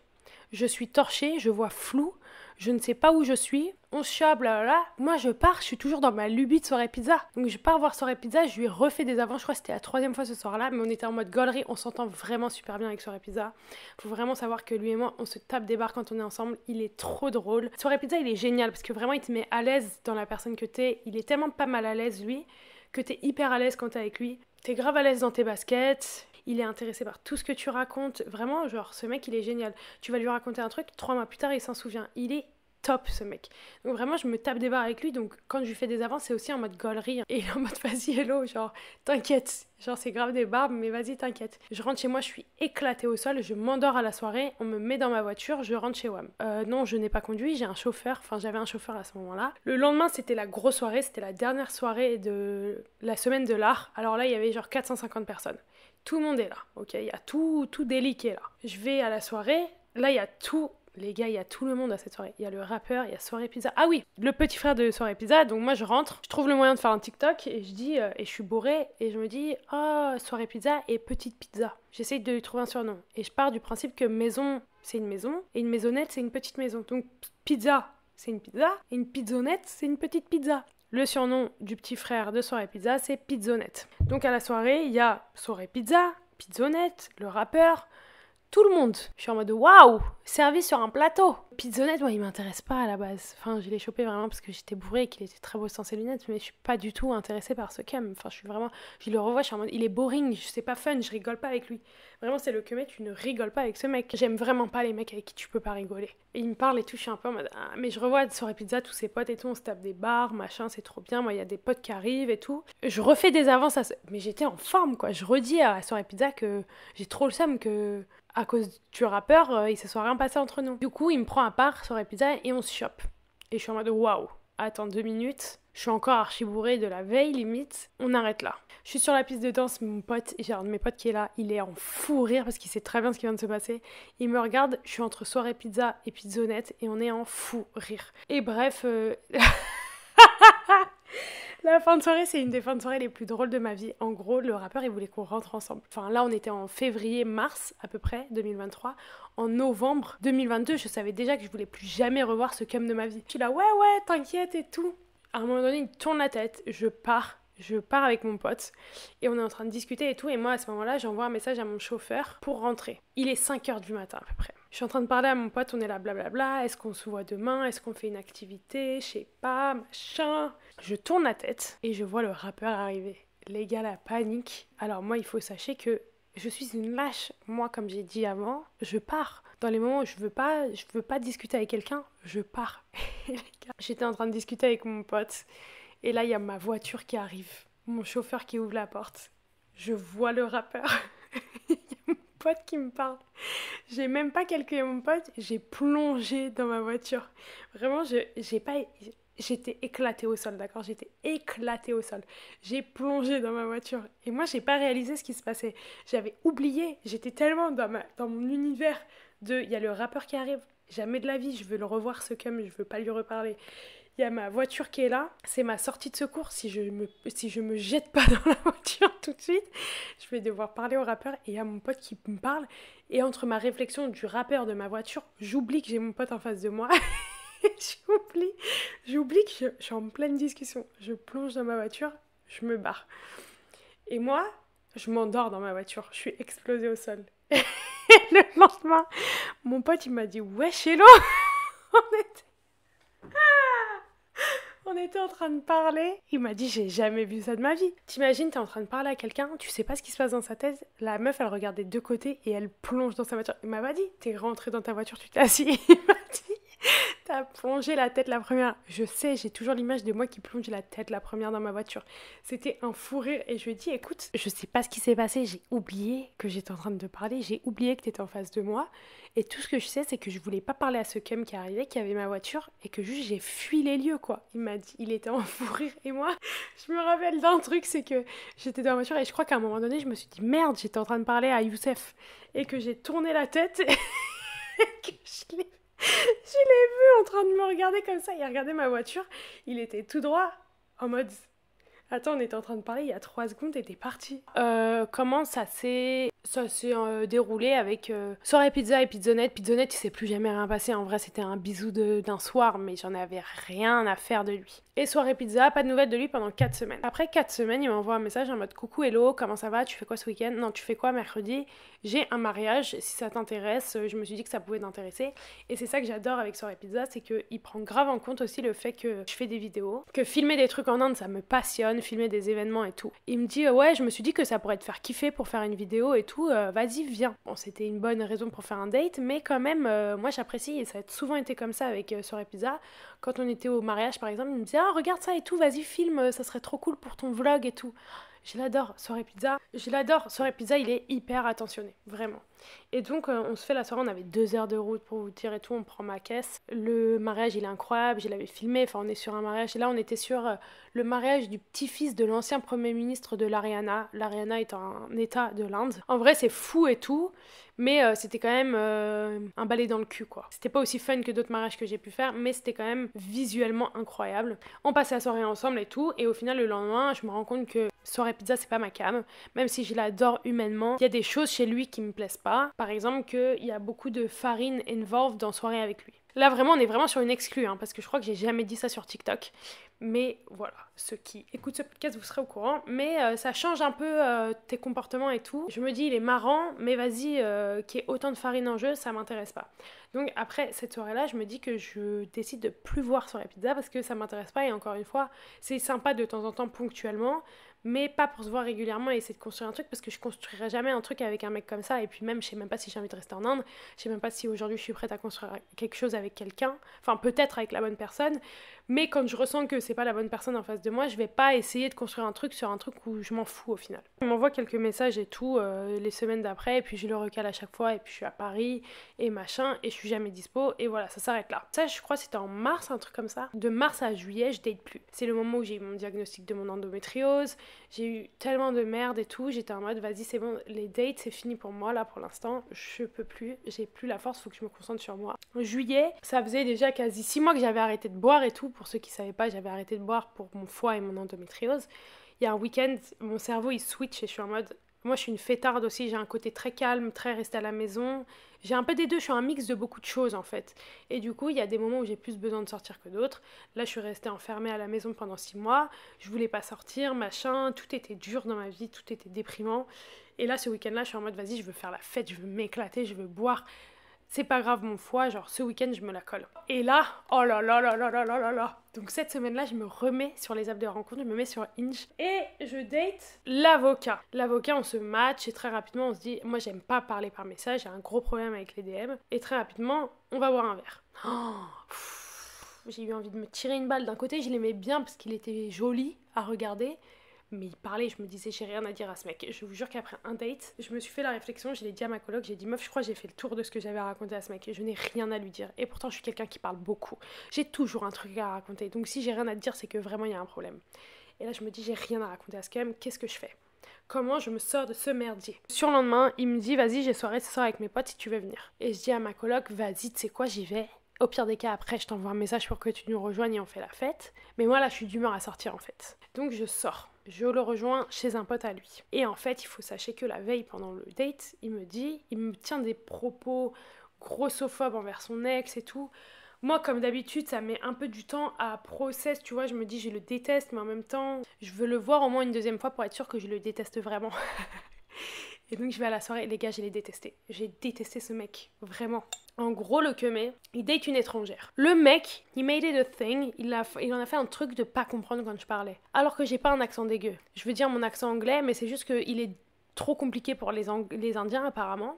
je suis torchée, je vois flou, je ne sais pas où je suis, on se là, là Moi, je pars, je suis toujours dans ma lubie de soirée pizza. Donc, je pars voir soirée pizza, je lui refais des avances, Je crois que c'était la troisième fois ce soir-là, mais on était en mode galerie, on s'entend vraiment super bien avec soirée pizza. Faut vraiment savoir que lui et moi, on se tape des barres quand on est ensemble. Il est trop drôle. Soirée pizza, il est génial parce que vraiment, il te met à l'aise dans la personne que t'es. Il est tellement pas mal à l'aise, lui, que t'es hyper à l'aise quand t'es avec lui. T'es grave à l'aise dans tes baskets, il est intéressé par tout ce que tu racontes. Vraiment, genre, ce mec, il est génial. Tu vas lui raconter un truc, trois mois plus tard, il s'en souvient. Il est top ce mec. Donc vraiment, je me tape des barres avec lui. Donc quand je lui fais des avances, c'est aussi en mode galerie. Hein. Et en mode <laughs> vas-y, hello, genre t'inquiète. Genre c'est grave des barbes, mais vas-y, t'inquiète. Je rentre chez moi, je suis éclatée au sol, je m'endors à la soirée, on me met dans ma voiture, je rentre chez WAM. Euh, non, je n'ai pas conduit, j'ai un chauffeur, enfin j'avais un chauffeur à ce moment-là. Le lendemain, c'était la grosse soirée, c'était la dernière soirée de la semaine de l'art. Alors là, il y avait genre 450 personnes. Tout le monde est là, ok Il y a tout, tout déliqué là. Je vais à la soirée, là il y a tout, les gars, il y a tout le monde à cette soirée. Il y a le rappeur, il y a Soirée Pizza. Ah oui, le petit frère de Soirée Pizza. Donc moi je rentre, je trouve le moyen de faire un TikTok et je dis, euh, et je suis bourré et je me dis, oh, Soirée Pizza et Petite Pizza. J'essaye de lui trouver un surnom. Et je pars du principe que maison, c'est une maison et une maisonnette, c'est une petite maison. Donc pizza, c'est une pizza, et une pizzonnette, c'est une petite pizza. Le surnom du petit frère de Soirée Pizza, c'est Pizzonette. Donc à la soirée, il y a Soirée Pizza, Pizzonette, le rappeur, tout le monde. Je suis en mode waouh, servi sur un plateau. Pizzonette, moi, il m'intéresse pas à la base. Enfin, je l'ai chopé vraiment parce que j'étais bourré et qu'il était très beau sans ses lunettes, mais je suis pas du tout intéressée par ce cam. Enfin, je suis vraiment. Je le revois, je suis en mode il est boring, c'est pas fun, je rigole pas avec lui. Vraiment, c'est le que tu ne rigoles pas avec ce mec. J'aime vraiment pas les mecs avec qui tu peux pas rigoler. il me parle et tout, je suis un peu en mode ah, mais je revois Soraya Pizza tous ses potes et tout, on se tape des bars, machin, c'est trop bien. Moi, il y a des potes qui arrivent et tout. Je refais des avances à. Mais j'étais en forme, quoi. Je redis à Soirée Pizza que j'ai trop le seum que à cause du rappeur, euh, il se soit rien passé entre nous. Du coup, il me prend à part soirée pizza et on se chope. Et je suis en mode waouh, attends deux minutes, je suis encore archi bourrée de la veille limite, on arrête là. Je suis sur la piste de danse, mon pote, j'ai un de mes potes qui est là, il est en fou rire parce qu'il sait très bien ce qui vient de se passer. Il me regarde, je suis entre soirée pizza et pizzonette et on est en fou rire. Et bref, euh, <laughs> La fin de soirée, c'est une des fins de soirée les plus drôles de ma vie. En gros, le rappeur, il voulait qu'on rentre ensemble. Enfin, là, on était en février-mars, à peu près, 2023. En novembre 2022, je savais déjà que je voulais plus jamais revoir ce cum de ma vie. Je suis là, ouais, ouais, t'inquiète et tout. À un moment donné, il tourne la tête, je pars je pars avec mon pote et on est en train de discuter et tout. Et moi, à ce moment-là, j'envoie un message à mon chauffeur pour rentrer. Il est 5h du matin à peu près je suis en train de parler à mon pote, on est là, blablabla, est-ce qu'on se voit demain, est-ce qu'on fait une activité, je sais pas, machin. Je tourne la tête et je vois le rappeur arriver. Les gars, la panique. Alors moi, il faut sachez que je suis une lâche. Moi, comme j'ai dit avant, je pars. Dans les moments où je veux pas, je veux pas discuter avec quelqu'un, je pars. <laughs> J'étais en train de discuter avec mon pote et là, il y a ma voiture qui arrive, mon chauffeur qui ouvre la porte. Je vois le rappeur. <laughs> pote qui me parle. J'ai même pas calculé mon pote, j'ai plongé dans ma voiture. Vraiment, j'ai pas j'étais éclaté au sol, d'accord J'étais éclaté au sol. J'ai plongé dans ma voiture et moi, j'ai pas réalisé ce qui se passait. J'avais oublié, j'étais tellement dans, dans mon univers de il y a le rappeur qui arrive, jamais de la vie, je veux le revoir ce comme. je veux pas lui reparler il y a ma voiture qui est là, c'est ma sortie de secours. Si je me, si je me jette pas <laughs> dans la voiture tout de suite, je vais devoir parler au rappeur et à mon pote qui me parle. Et entre ma réflexion du rappeur de ma voiture, j'oublie que j'ai mon pote en face de moi. <laughs> j'oublie, j'oublie que je, suis en pleine discussion. Je plonge dans ma voiture, je me barre. Et moi, je m'endors dans ma voiture, je suis explosée au sol. <laughs> le lendemain, mon pote, il m'a dit Wesh, hello On on était en train de parler. Il m'a dit, j'ai jamais vu ça de ma vie. T'imagines, t'es en train de parler à quelqu'un, tu sais pas ce qui se passe dans sa tête. La meuf, elle regarde des deux côtés et elle plonge dans sa voiture. Il m'a pas dit, t'es rentré dans ta voiture, tu t'es assis. <laughs> Il m'a dit, T'as plongé la tête la première. Je sais, j'ai toujours l'image de moi qui plonge la tête la première dans ma voiture. C'était un fou rire et je lui ai dit écoute, je sais pas ce qui s'est passé, j'ai oublié que j'étais en train de parler, j'ai oublié que t'étais en face de moi. Et tout ce que je sais, c'est que je voulais pas parler à ce cum qui arrivait, qui avait ma voiture et que juste j'ai fui les lieux quoi. Il m'a dit, il était en fou rire et moi, <laughs> je me rappelle d'un truc, c'est que j'étais dans ma voiture et je crois qu'à un moment donné, je me suis dit merde, j'étais en train de parler à Youssef et que j'ai tourné la tête <laughs> et que je l'ai je l'ai vu en train de me regarder comme ça. Il regardait ma voiture. Il était tout droit en mode Attends, on était en train de parler il y a 3 secondes et t'es parti. Euh, comment ça s'est euh, déroulé avec euh, soirée pizza et pizzonette. Pizzonette, il s'est plus jamais rien passé. En vrai, c'était un bisou d'un soir, mais j'en avais rien à faire de lui. Et soirée pizza, pas de nouvelles de lui pendant 4 semaines. Après 4 semaines, il m'envoie un message en mode coucou, hello, comment ça va Tu fais quoi ce week-end Non, tu fais quoi mercredi J'ai un mariage, si ça t'intéresse, je me suis dit que ça pouvait t'intéresser. Et c'est ça que j'adore avec soirée pizza, c'est qu'il prend grave en compte aussi le fait que je fais des vidéos, que filmer des trucs en Inde, ça me passionne filmer des événements et tout. Il me dit euh, ouais, je me suis dit que ça pourrait te faire kiffer pour faire une vidéo et tout, euh, vas-y, viens. Bon, c'était une bonne raison pour faire un date, mais quand même, euh, moi j'apprécie et ça a souvent été comme ça avec Soré Pizza. Quand on était au mariage par exemple, il me dit ah, regarde ça et tout, vas-y, filme, ça serait trop cool pour ton vlog et tout. Je l'adore, Soirée Pizza. Je l'adore, Soirée Pizza, il est hyper attentionné, vraiment. Et donc, euh, on se fait la soirée, on avait deux heures de route pour vous dire et tout, on prend ma caisse. Le mariage, il est incroyable, je l'avais filmé, enfin, on est sur un mariage. Et là, on était sur euh, le mariage du petit-fils de l'ancien Premier ministre de l'Ariana. L'Ariana est un état de l'Inde. En vrai, c'est fou et tout, mais euh, c'était quand même un balai dans le cul, quoi. C'était pas aussi fun que d'autres mariages que j'ai pu faire, mais c'était quand même visuellement incroyable. On passait la soirée ensemble et tout, et au final, le lendemain, je me rends compte que soirée pizza, c'est pas ma cam. Même si je l'adore humainement, il y a des choses chez lui qui me plaisent pas par exemple, qu'il y a beaucoup de farine involved dans Soirée avec lui. Là, vraiment, on est vraiment sur une exclue, hein, parce que je crois que j'ai jamais dit ça sur TikTok. Mais voilà, ceux qui écoutent ce podcast, vous serez au courant. Mais euh, ça change un peu euh, tes comportements et tout. Je me dis, il est marrant, mais vas-y, qui euh, qu'il y ait autant de farine en jeu, ça m'intéresse pas. Donc après cette soirée-là, je me dis que je décide de plus voir Soirée Pizza parce que ça m'intéresse pas. Et encore une fois, c'est sympa de temps en temps ponctuellement, mais pas pour se voir régulièrement et essayer de construire un truc parce que je construirais jamais un truc avec un mec comme ça et puis même je sais même pas si j'ai envie de rester en Inde je sais même pas si aujourd'hui je suis prête à construire quelque chose avec quelqu'un enfin peut-être avec la bonne personne mais quand je ressens que c'est pas la bonne personne en face de moi, je vais pas essayer de construire un truc sur un truc où je m'en fous au final. On m'envoie quelques messages et tout euh, les semaines d'après, et puis je le recale à chaque fois, et puis je suis à Paris, et machin, et je suis jamais dispo, et voilà, ça s'arrête là. Ça, je crois, c'était en mars, un truc comme ça. De mars à juillet, je date plus. C'est le moment où j'ai eu mon diagnostic de mon endométriose, j'ai eu tellement de merde et tout, j'étais en mode, vas-y, c'est bon, les dates, c'est fini pour moi là pour l'instant, je peux plus, j'ai plus la force, faut que je me concentre sur moi. En juillet, ça faisait déjà quasi 6 mois que j'avais arrêté de boire et tout pour ceux qui ne savaient pas, j'avais arrêté de boire pour mon foie et mon endométriose. Il y a un week-end, mon cerveau il switch et je suis en mode. Moi, je suis une fêtarde aussi, j'ai un côté très calme, très resté à la maison. J'ai un peu des deux, je suis un mix de beaucoup de choses en fait. Et du coup, il y a des moments où j'ai plus besoin de sortir que d'autres. Là, je suis restée enfermée à la maison pendant six mois, je voulais pas sortir, machin, tout était dur dans ma vie, tout était déprimant. Et là, ce week-end-là, je suis en mode, vas-y, je veux faire la fête, je veux m'éclater, je veux boire, c'est pas grave mon foie, genre ce week-end je me la colle. Et là, oh là là là là là là là là. Donc cette semaine-là, je me remets sur les apps de rencontre, je me mets sur Inch et je date l'avocat. L'avocat, on se match et très rapidement, on se dit, moi j'aime pas parler par message, j'ai un gros problème avec les DM. Et très rapidement, on va boire un verre. Oh, j'ai eu envie de me tirer une balle. D'un côté, je l'aimais bien parce qu'il était joli à regarder. Mais il parlait, je me disais, j'ai rien à dire à ce mec. Je vous jure qu'après un date, je me suis fait la réflexion, je l'ai dit à ma coloc, j'ai dit, meuf, je crois que j'ai fait le tour de ce que j'avais à raconter à ce mec. Je n'ai rien à lui dire. Et pourtant, je suis quelqu'un qui parle beaucoup. J'ai toujours un truc à raconter. Donc si j'ai rien à te dire, c'est que vraiment il y a un problème. Et là, je me dis, j'ai rien à raconter à ce mec, qu'est-ce que je fais Comment je me sors de ce merdier Sur le lendemain, il me dit, vas-y, j'ai soirée ce soir avec mes potes si tu veux venir. Et je dis à ma coloc, vas-y, tu sais quoi, j'y vais. Au pire des cas, après, je t'envoie un message pour que tu nous rejoignes et on fait la fête. Mais moi, là, je suis d'humeur à sortir en fait. Donc, je sors je le rejoins chez un pote à lui. Et en fait, il faut sachez que la veille, pendant le date, il me dit, il me tient des propos grossophobes envers son ex et tout. Moi, comme d'habitude, ça met un peu du temps à process, tu vois. Je me dis, je le déteste, mais en même temps, je veux le voir au moins une deuxième fois pour être sûr que je le déteste vraiment. <laughs> et donc, je vais à la soirée, les gars, je l'ai détesté. J'ai détesté ce mec, vraiment. En gros, le Kemé, il date une étrangère. Le mec, he made it a thing, il, a, il en a fait un truc de pas comprendre quand je parlais. Alors que j'ai pas un accent dégueu. Je veux dire mon accent anglais, mais c'est juste qu'il est trop compliqué pour les, Indiens apparemment.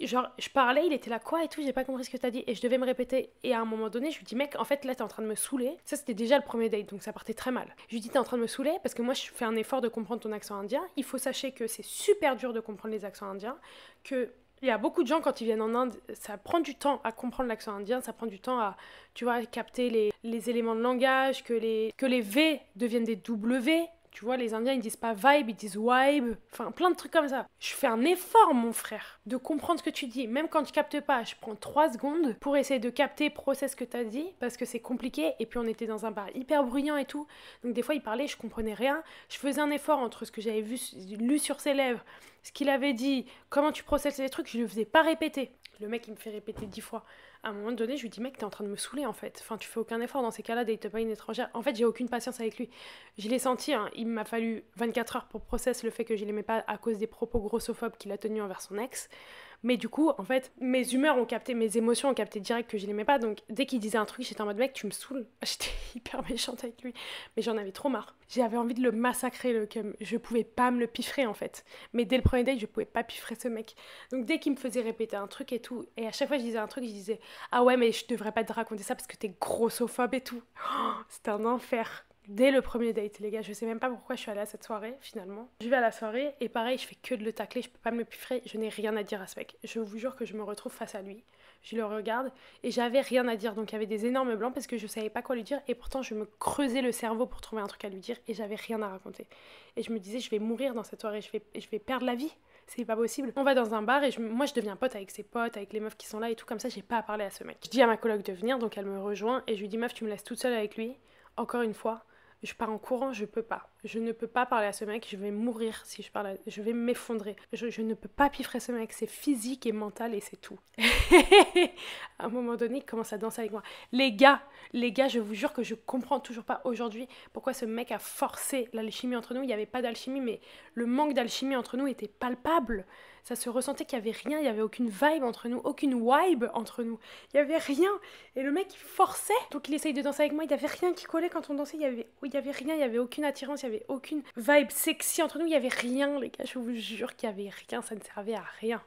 genre, je parlais, il était là quoi et tout, j'ai pas compris ce que t'as dit et je devais me répéter. Et à un moment donné, je lui dis, mec, en fait là t'es en train de me saouler. Ça c'était déjà le premier date donc ça partait très mal. Je lui dis, t'es en train de me saouler parce que moi je fais un effort de comprendre ton accent indien. Il faut sachez que c'est super dur de comprendre les accents indiens, que il y a beaucoup de gens quand ils viennent en Inde, ça prend du temps à comprendre l'accent indien, ça prend du temps à, tu vois, capter les, éléments de langage, que les, que les V deviennent des W tu vois, les Indiens, ils disent pas vibe, ils disent vibe. Enfin, plein de trucs comme ça. Je fais un effort, mon frère, de comprendre ce que tu dis. Même quand je capte pas, je prends 3 secondes pour essayer de capter, process ce que t'as dit, parce que c'est compliqué. Et puis, on était dans un bar hyper bruyant et tout. Donc, des fois, il parlait, je comprenais rien. Je faisais un effort entre ce que j'avais vu, lu sur ses lèvres, ce qu'il avait dit, comment tu processes les trucs. Je le faisais pas répéter. Le mec, il me fait répéter 10 fois à un moment donné, je lui dis, mec, t'es en train de me saouler en fait. Enfin, tu fais aucun effort dans ces cas-là d'être pas une étrangère. En fait, j'ai aucune patience avec lui. Je l'ai senti, hein. il m'a fallu 24 heures pour processer le fait que je l'aimais pas à cause des propos grossophobes qu'il a tenus envers son ex. Mais du coup, en fait, mes humeurs ont capté, mes émotions ont capté direct que je l'aimais pas. Donc dès qu'il disait un truc, j'étais en mode mec, tu me saoules. <laughs> J'étais hyper méchante avec lui. Mais j'en avais trop marre. J'avais envie de le massacrer, le cum. Je pouvais pas me le piffrer en fait. Mais dès le premier date, je pouvais pas piffrer ce mec. Donc dès qu'il me faisait répéter un truc et tout, et à chaque fois je disais un truc, je disais Ah ouais, mais je devrais pas te raconter ça parce que t'es grossophobe et tout. Oh, C'était un enfer dès le premier date, les gars. Je sais même pas pourquoi je suis allée à cette soirée finalement. Je vais à la soirée et pareil, je fais que de le tacler, je peux pas me le piffrer, je n'ai rien à dire à ce mec. Je vous jure que je me retrouve face à lui, je le regarde et j'avais rien à dire. Donc il y avait des énormes blancs parce que je savais pas quoi lui dire et pourtant je me creusais le cerveau pour trouver un truc à lui dire et j'avais rien à raconter. Et je me disais, je vais mourir dans cette soirée, je vais, je vais perdre la vie. C'est pas possible. On va dans un bar et moi je deviens pote avec ses potes, avec les meufs qui sont là et tout comme ça, j'ai pas à parler à ce mec. Je dis à ma coloc de venir donc elle me rejoint et je lui dis meuf, tu me laisses toute seule avec lui. Encore une fois, je pars en courant, je peux pas. Je ne peux pas parler à ce mec, je vais mourir si je parle, à... je vais m'effondrer. Je, ne peux pas piffrer ce mec, c'est physique et mental et c'est tout. <laughs> à un moment donné, il commence à danser avec moi. Les gars, les gars, je vous jure que je comprends toujours pas aujourd'hui pourquoi ce mec a forcé l'alchimie entre nous. Il n'y avait pas d'alchimie, mais le manque d'alchimie entre nous était palpable. Ça se ressentait qu'il n'y avait rien, il n'y avait aucune vibe entre nous, aucune vibe entre nous. Il n'y avait rien. Et le mec, il forçait. Donc il essaye de danser avec moi, il n'y avait rien qui collait quand on dansait, il n'y avait, avait rien, il n'y avait aucune attirance, aucune vibe sexy entre nous, il y avait rien, les gars, je vous jure qu'il y avait rien, ça ne servait à rien.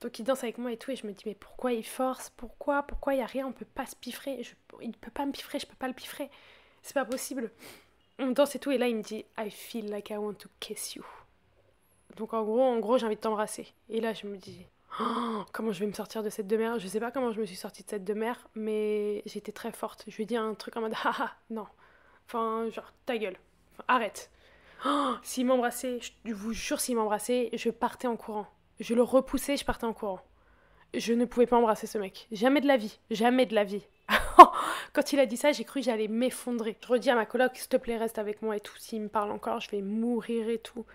Donc il danse avec moi et tout, et je me dis, mais pourquoi il force Pourquoi Pourquoi il n'y a rien On peut pas se piffrer. Je, il ne peut pas me piffrer, je peux pas le piffrer. C'est pas possible. On danse et tout, et là il me dit, I feel like I want to kiss you. Donc en gros, en gros, j'ai envie de t'embrasser. Et là, je me dis, oh, comment je vais me sortir de cette demeure Je sais pas comment je me suis sortie de cette demeure, mais j'étais très forte. Je lui dis un truc en mode, <laughs> ah non. Enfin, genre, ta gueule. Arrête. Oh, s'il m'embrassait, je vous jure, s'il m'embrassait, je partais en courant. Je le repoussais, je partais en courant. Je ne pouvais pas embrasser ce mec. Jamais de la vie. Jamais de la vie. <laughs> Quand il a dit ça, j'ai cru que j'allais m'effondrer. Je redis à ma coloc, s'il te plaît, reste avec moi et tout. S'il me parle encore, je vais mourir et tout.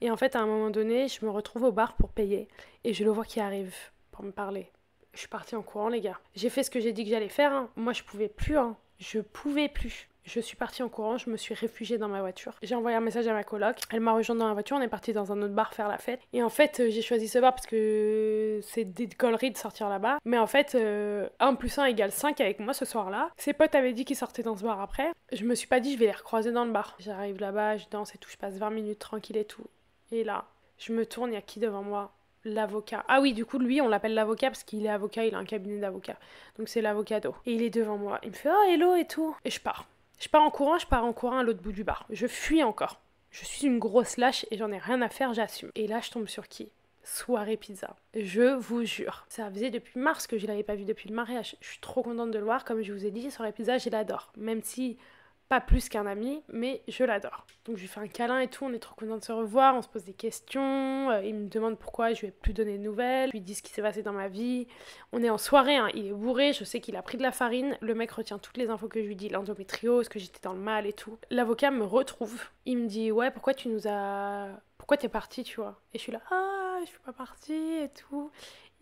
Et en fait, à un moment donné, je me retrouve au bar pour payer et je le vois qui arrive pour me parler. Je suis partie en courant, les gars. J'ai fait ce que j'ai dit que j'allais faire. Hein. Moi, je pouvais plus. Hein. Je pouvais plus. Je suis partie en courant, je me suis réfugiée dans ma voiture. J'ai envoyé un message à ma coloc, elle m'a rejoint dans la voiture, on est parti dans un autre bar faire la fête. Et en fait, euh, j'ai choisi ce bar parce que c'est des colleries de sortir là-bas. Mais en fait, 1 euh, plus 1 égale 5 avec moi ce soir-là. Ses potes avaient dit qu'ils sortaient dans ce bar après. Je me suis pas dit, je vais les recroiser dans le bar. J'arrive là-bas, je danse et tout, je passe 20 minutes tranquille et tout. Et là, je me tourne, il y a qui devant moi l'avocat. Ah oui, du coup, lui, on l'appelle l'avocat parce qu'il est avocat, il a un cabinet d'avocat. Donc c'est l'avocado. Et il est devant moi. Il me fait Oh, hello et tout. Et je pars. Je pars en courant, je pars en courant à l'autre bout du bar. Je fuis encore. Je suis une grosse lâche et j'en ai rien à faire, j'assume. Et là, je tombe sur qui Soirée pizza. Je vous jure. Ça faisait depuis mars que je l'avais pas vu depuis le mariage. Je suis trop contente de le voir. Comme je vous ai dit, soirée pizza, je l'adore. Même si pas plus qu'un ami, mais je l'adore. Donc je lui fais un câlin et tout, on est trop content de se revoir, on se pose des questions, euh, il me demande pourquoi je lui ai plus donné de nouvelles, je lui dis ce qui s'est passé dans ma vie. On est en soirée, hein, il est bourré, je sais qu'il a pris de la farine, le mec retient toutes les infos que je lui dis, l'endométriose, que j'étais dans le mal et tout. L'avocat me retrouve, il me dit ouais pourquoi tu nous as... Pourquoi t'es parti, tu vois Et je suis là, ah, je suis pas partie et tout.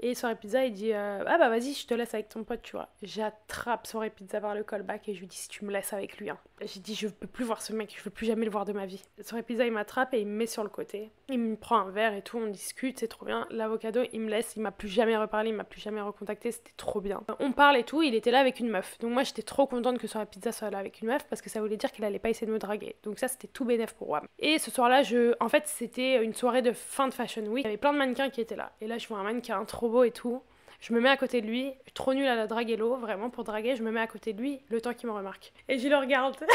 Et Soirée Pizza, il dit euh, Ah bah vas-y, je te laisse avec ton pote, tu vois. J'attrape Soirée Pizza par le callback et je lui dis Si tu me laisses avec lui. Hein. J'ai dit Je peux plus voir ce mec, je veux plus jamais le voir de ma vie. Soirée Pizza, il m'attrape et il me met sur le côté. Il me prend un verre et tout, on discute, c'est trop bien. L'avocado, il me laisse, il m'a plus jamais reparlé, il m'a plus jamais recontacté, c'était trop bien. On parle et tout, il était là avec une meuf. Donc moi, j'étais trop contente que Soirée Pizza soit là avec une meuf parce que ça voulait dire qu'elle allait pas essayer de me draguer. Donc ça, c'était tout bénéf pour moi. Et ce soir-là, je. En fait, c'était une soirée de fin de Fashion Week. Il y avait plein de mannequins qui étaient là. Et là, je vois un mannequin et tout. Je me mets à côté de lui, trop nul à la drague l'eau, vraiment pour draguer, je me mets à côté de lui, le temps qu'il me remarque. Et je le regarde. <laughs>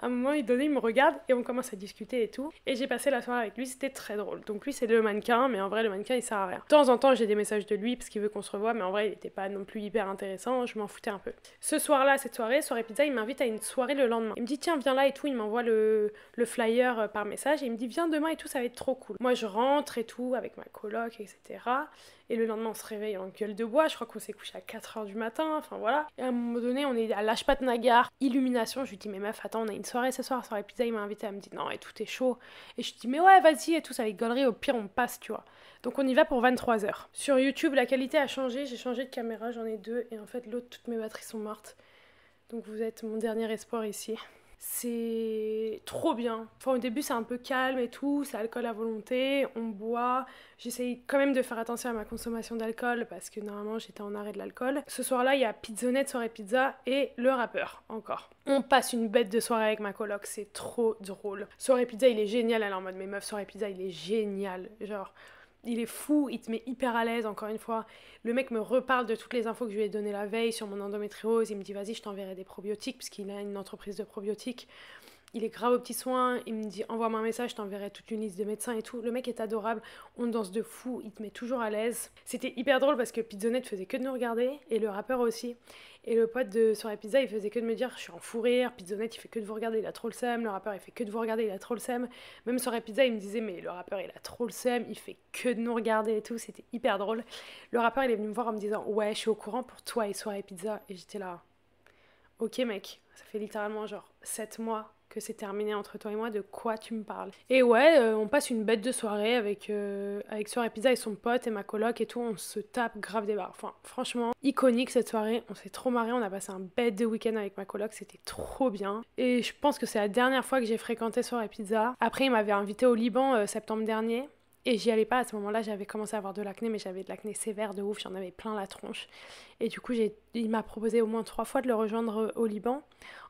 à un moment donné, il me regarde et on commence à discuter et tout. Et j'ai passé la soirée avec lui, c'était très drôle. Donc lui, c'est le mannequin, mais en vrai, le mannequin, il sert à rien. De temps en temps, j'ai des messages de lui parce qu'il veut qu'on se revoie, mais en vrai, il n'était pas non plus hyper intéressant, je m'en foutais un peu. Ce soir-là, cette soirée, soirée pizza, il m'invite à une soirée le lendemain. Il me dit, tiens, viens là et tout, il m'envoie le, flyer euh, par message et il me dit, viens demain et tout, ça va être trop cool. Moi, je rentre et tout avec ma coloc, etc. Et le lendemain, on se réveille en gueule de bois. Je crois qu'on s'est couché à 4h du matin. Enfin voilà. Et à un moment donné, on est à Lashpat illumination. Je lui dis, mais meuf, attends, on a une soirée ce soir, soirée pizza, il m'a invité, elle me dit non, et tout est chaud. Et je dis mais ouais, vas-y, et tout, ça va galerie, au pire on passe, tu vois. Donc on y va pour 23h. Sur YouTube, la qualité a changé, j'ai changé de caméra, j'en ai deux, et en fait l'autre, toutes mes batteries sont mortes. Donc vous êtes mon dernier espoir ici c'est trop bien. Enfin, au début, c'est un peu calme et tout, c'est alcool à volonté, on boit. J'essaye quand même de faire attention à ma consommation d'alcool parce que normalement, j'étais en arrêt de l'alcool. Ce soir-là, il y a Pizzonette, soirée pizza et le rappeur, encore. On passe une bête de soirée avec ma coloc, c'est trop drôle. Soirée pizza, il est génial. Alors, en mode, mes meufs, soirée pizza, il est génial. Genre, il est fou, il te met hyper à l'aise, encore une fois. Le mec me reparle de toutes les infos que je lui ai données la veille sur mon endométriose. Il me dit, vas-y, je t'enverrai des probiotiques, parce qu'il a une entreprise de probiotiques il est grave au petit soin, il me dit envoie-moi un message, je t'enverrai toute une liste de médecins et tout. Le mec est adorable, on danse de fou, il te met toujours à l'aise. C'était hyper drôle parce que Pizzonette faisait que de nous regarder et le rappeur aussi. Et le pote de Soirée Pizza, il faisait que de me dire je suis en fou rire, Pizzonette il fait que de vous regarder, il a trop le seum, le rappeur il fait que de vous regarder, il a trop le seum. Même Soirée Pizza, il me disait mais le rappeur il a trop le seum, il fait que de nous regarder et tout, c'était hyper drôle. Le rappeur il est venu me voir en me disant ouais, je suis au courant pour toi et Soirée Pizza. Et j'étais là ok mec, ça fait littéralement genre 7 mois que c'est terminé entre toi et moi, de quoi tu me parles. Et ouais, euh, on passe une bête de soirée avec, euh, avec Soirée Pizza et son pote et ma coloc et tout, on se tape grave des barres. Enfin, franchement, iconique cette soirée, on s'est trop marré, on a passé un bête de week-end avec ma coloc, c'était trop bien. Et je pense que c'est la dernière fois que j'ai fréquenté Soirée Pizza. Après, il m'avait invité au Liban euh, septembre dernier. Et j'y allais pas à ce moment-là, j'avais commencé à avoir de l'acné, mais j'avais de l'acné sévère de ouf, j'en avais plein la tronche. Et du coup, il m'a proposé au moins trois fois de le rejoindre euh, au Liban.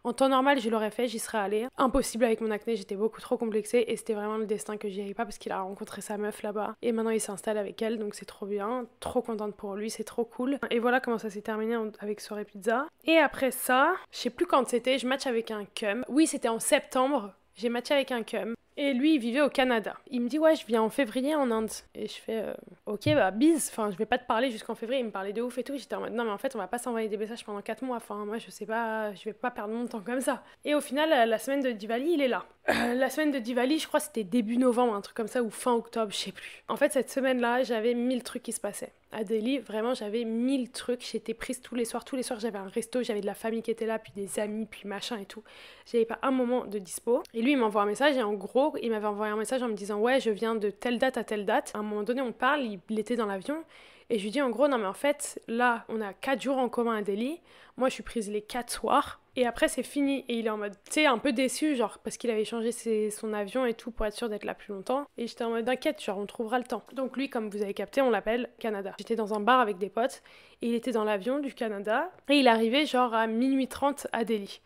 En temps normal, je l'aurais fait, j'y serais allée. Impossible avec mon acné, j'étais beaucoup trop complexée et c'était vraiment le destin que j'y allais pas parce qu'il a rencontré sa meuf là-bas. Et maintenant, il s'installe avec elle, donc c'est trop bien. Trop contente pour lui, c'est trop cool. Et voilà comment ça s'est terminé avec Soirée Pizza. Et après ça, je sais plus quand c'était, je match avec un cum. Oui, c'était en septembre. J'ai matché avec un cum. Et lui, il vivait au Canada. Il me dit Ouais, je viens en février en Inde. Et je fais euh, Ok, bah bise. Enfin, je vais pas te parler jusqu'en février. Il me parlait de ouf et tout. J'étais en mode Non, mais en fait, on va pas s'envoyer des messages pendant 4 mois. Enfin, moi, je sais pas, je vais pas perdre mon temps comme ça. Et au final, euh, la semaine de Diwali, il est là. Euh, la semaine de Diwali, je crois, c'était début novembre, un truc comme ça, ou fin octobre, je sais plus. En fait, cette semaine-là, j'avais mille trucs qui se passaient. À Delhi, vraiment, j'avais mille trucs. J'étais prise tous les soirs. Tous les soirs, j'avais un resto, j'avais de la famille qui était là, puis des amis, puis machin et tout. J'avais pas un moment de dispo. Et lui, il m'envoie un message et en gros, il m'avait envoyé un message en me disant Ouais, je viens de telle date à telle date. À un moment donné, on parle, il était dans l'avion. Et je lui dis en gros, non mais en fait, là, on a 4 jours en commun à Delhi. Moi, je suis prise les 4 soirs. Et après, c'est fini. Et il est en mode, tu un peu déçu, genre, parce qu'il avait changé son avion et tout pour être sûr d'être là plus longtemps. Et j'étais en mode, inquiète, genre, on trouvera le temps. Donc lui, comme vous avez capté, on l'appelle Canada. J'étais dans un bar avec des potes. Et il était dans l'avion du Canada. Et il arrivait genre à minuit 30 à Delhi.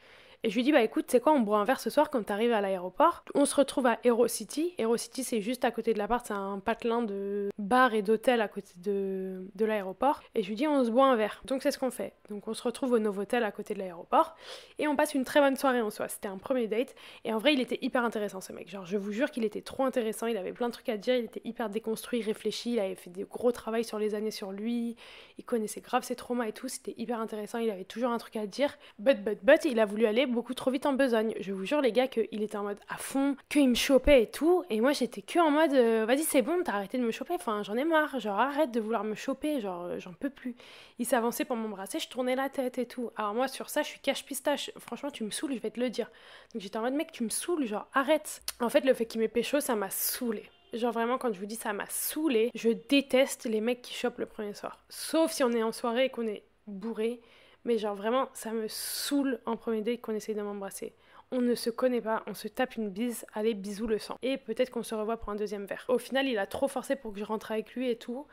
Et je lui dis, bah écoute, c'est quoi, on boit un verre ce soir quand t'arrives à l'aéroport. On se retrouve à Hero City. Hero City, c'est juste à côté de l'appart, c'est un patelin de bars et d'hôtels à côté de, de l'aéroport. Et je lui dis, on se boit un verre. Donc c'est ce qu'on fait. Donc on se retrouve au Novotel à côté de l'aéroport. Et on passe une très bonne soirée en soi. C'était un premier date. Et en vrai, il était hyper intéressant ce mec. Genre, je vous jure qu'il était trop intéressant. Il avait plein de trucs à dire. Il était hyper déconstruit, réfléchi. Il avait fait des gros travail sur les années sur lui. Il connaissait grave ses traumas et tout. C'était hyper intéressant. Il avait toujours un truc à dire. But, but, but, il a voulu aller beaucoup trop vite en besogne. Je vous jure, les gars, qu'il était en mode à fond, qu'il me chopait et tout. Et moi, j'étais que en mode euh, vas-y, c'est bon, t'as arrêté de me choper. Enfin, j'en ai marre. Genre, arrête de vouloir me choper. Genre, euh, j'en peux plus. Il s'avançait pour m'embrasser, je tournais la tête et tout. Alors, moi, sur ça, je suis cache-pistache. Franchement, tu me saoules, je vais te le dire. Donc, j'étais en mode mec, tu me saoules. Genre, arrête. En fait, le fait qu'il m'ait pécho, ça m'a saoulé. Genre vraiment, quand je vous dis ça m'a saoulé, je déteste les mecs qui chopent le premier soir. Sauf si on est en soirée et qu'on est bourré. Mais genre vraiment, ça me saoule en premier date qu'on essaye de m'embrasser. On ne se connaît pas, on se tape une bise, allez bisous le sang. Et peut-être qu'on se revoit pour un deuxième verre. Au final, il a trop forcé pour que je rentre avec lui et tout.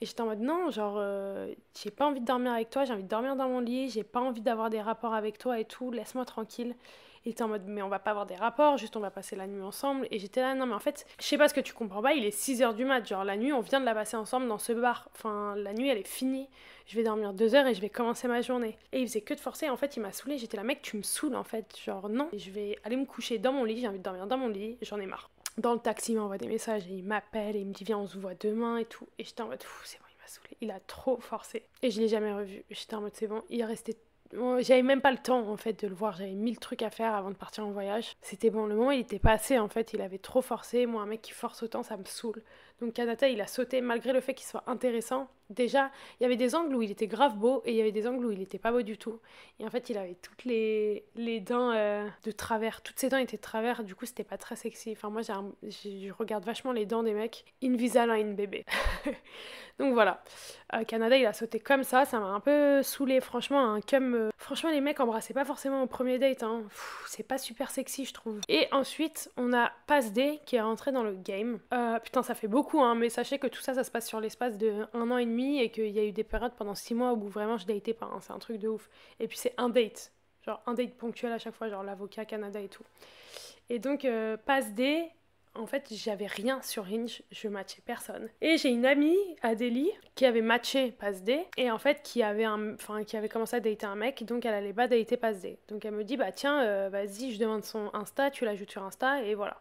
Et j'étais en mode non, genre euh, j'ai pas envie de dormir avec toi, j'ai envie de dormir dans mon lit, j'ai pas envie d'avoir des rapports avec toi et tout, laisse-moi tranquille. Il était en mode, mais on va pas avoir des rapports, juste on va passer la nuit ensemble. Et j'étais là, non, mais en fait, je sais pas ce que tu comprends pas, il est 6h du mat. Genre, la nuit, on vient de la passer ensemble dans ce bar. Enfin, la nuit, elle est finie. Je vais dormir 2 heures et je vais commencer ma journée. Et il faisait que de forcer. En fait, il m'a saoulé. J'étais là, mec, tu me saoules en fait. Genre, non, et je vais aller me coucher dans mon lit. J'ai envie de dormir dans mon lit. J'en ai marre. Dans le taxi, il m'envoie des messages et il m'appelle et il me dit, viens, on se voit demain et tout. Et j'étais en mode, c'est bon, il m'a saoulé. Il a trop forcé. Et je l'ai jamais revu. J'étais en mode, c'est bon. Il est resté j'avais même pas le temps en fait de le voir, j'avais mille trucs à faire avant de partir en voyage. C'était bon, le moment il était assez en fait, il avait trop forcé. Moi, un mec qui force autant, ça me saoule. Donc Kanata, il a sauté malgré le fait qu'il soit intéressant. Déjà, il y avait des angles où il était grave beau et il y avait des angles où il n'était pas beau du tout. Et en fait, il avait toutes les, les dents euh, de travers. Toutes ses dents étaient de travers, du coup, c'était pas très sexy. Enfin, moi, je regarde vachement les dents des mecs. Invisalign une bébé. <laughs> Donc voilà. Canada, euh, il a sauté comme ça. Ça m'a un peu saoulé, franchement. un hein. comme, euh, Franchement, les mecs embrassaient pas forcément au premier date. Hein. C'est pas super sexy, je trouve. Et ensuite, on a Pass D qui est rentré dans le game. putain, ça fait beaucoup Hein, mais sachez que tout ça, ça se passe sur l'espace de un an et demi et qu'il y a eu des périodes pendant six mois où vraiment je datais pas. Hein, c'est un truc de ouf. Et puis c'est un date, genre un date ponctuel à chaque fois, genre l'avocat, Canada et tout. Et donc, euh, passe D, en fait, j'avais rien sur Hinge, je matchais personne. Et j'ai une amie, Adélie, qui avait matché passe D et en fait qui avait un enfin qui avait commencé à dater un mec donc elle allait pas dater passe D. Donc elle me dit bah tiens, euh, vas-y, je demande son Insta, tu l'ajoutes sur Insta et voilà.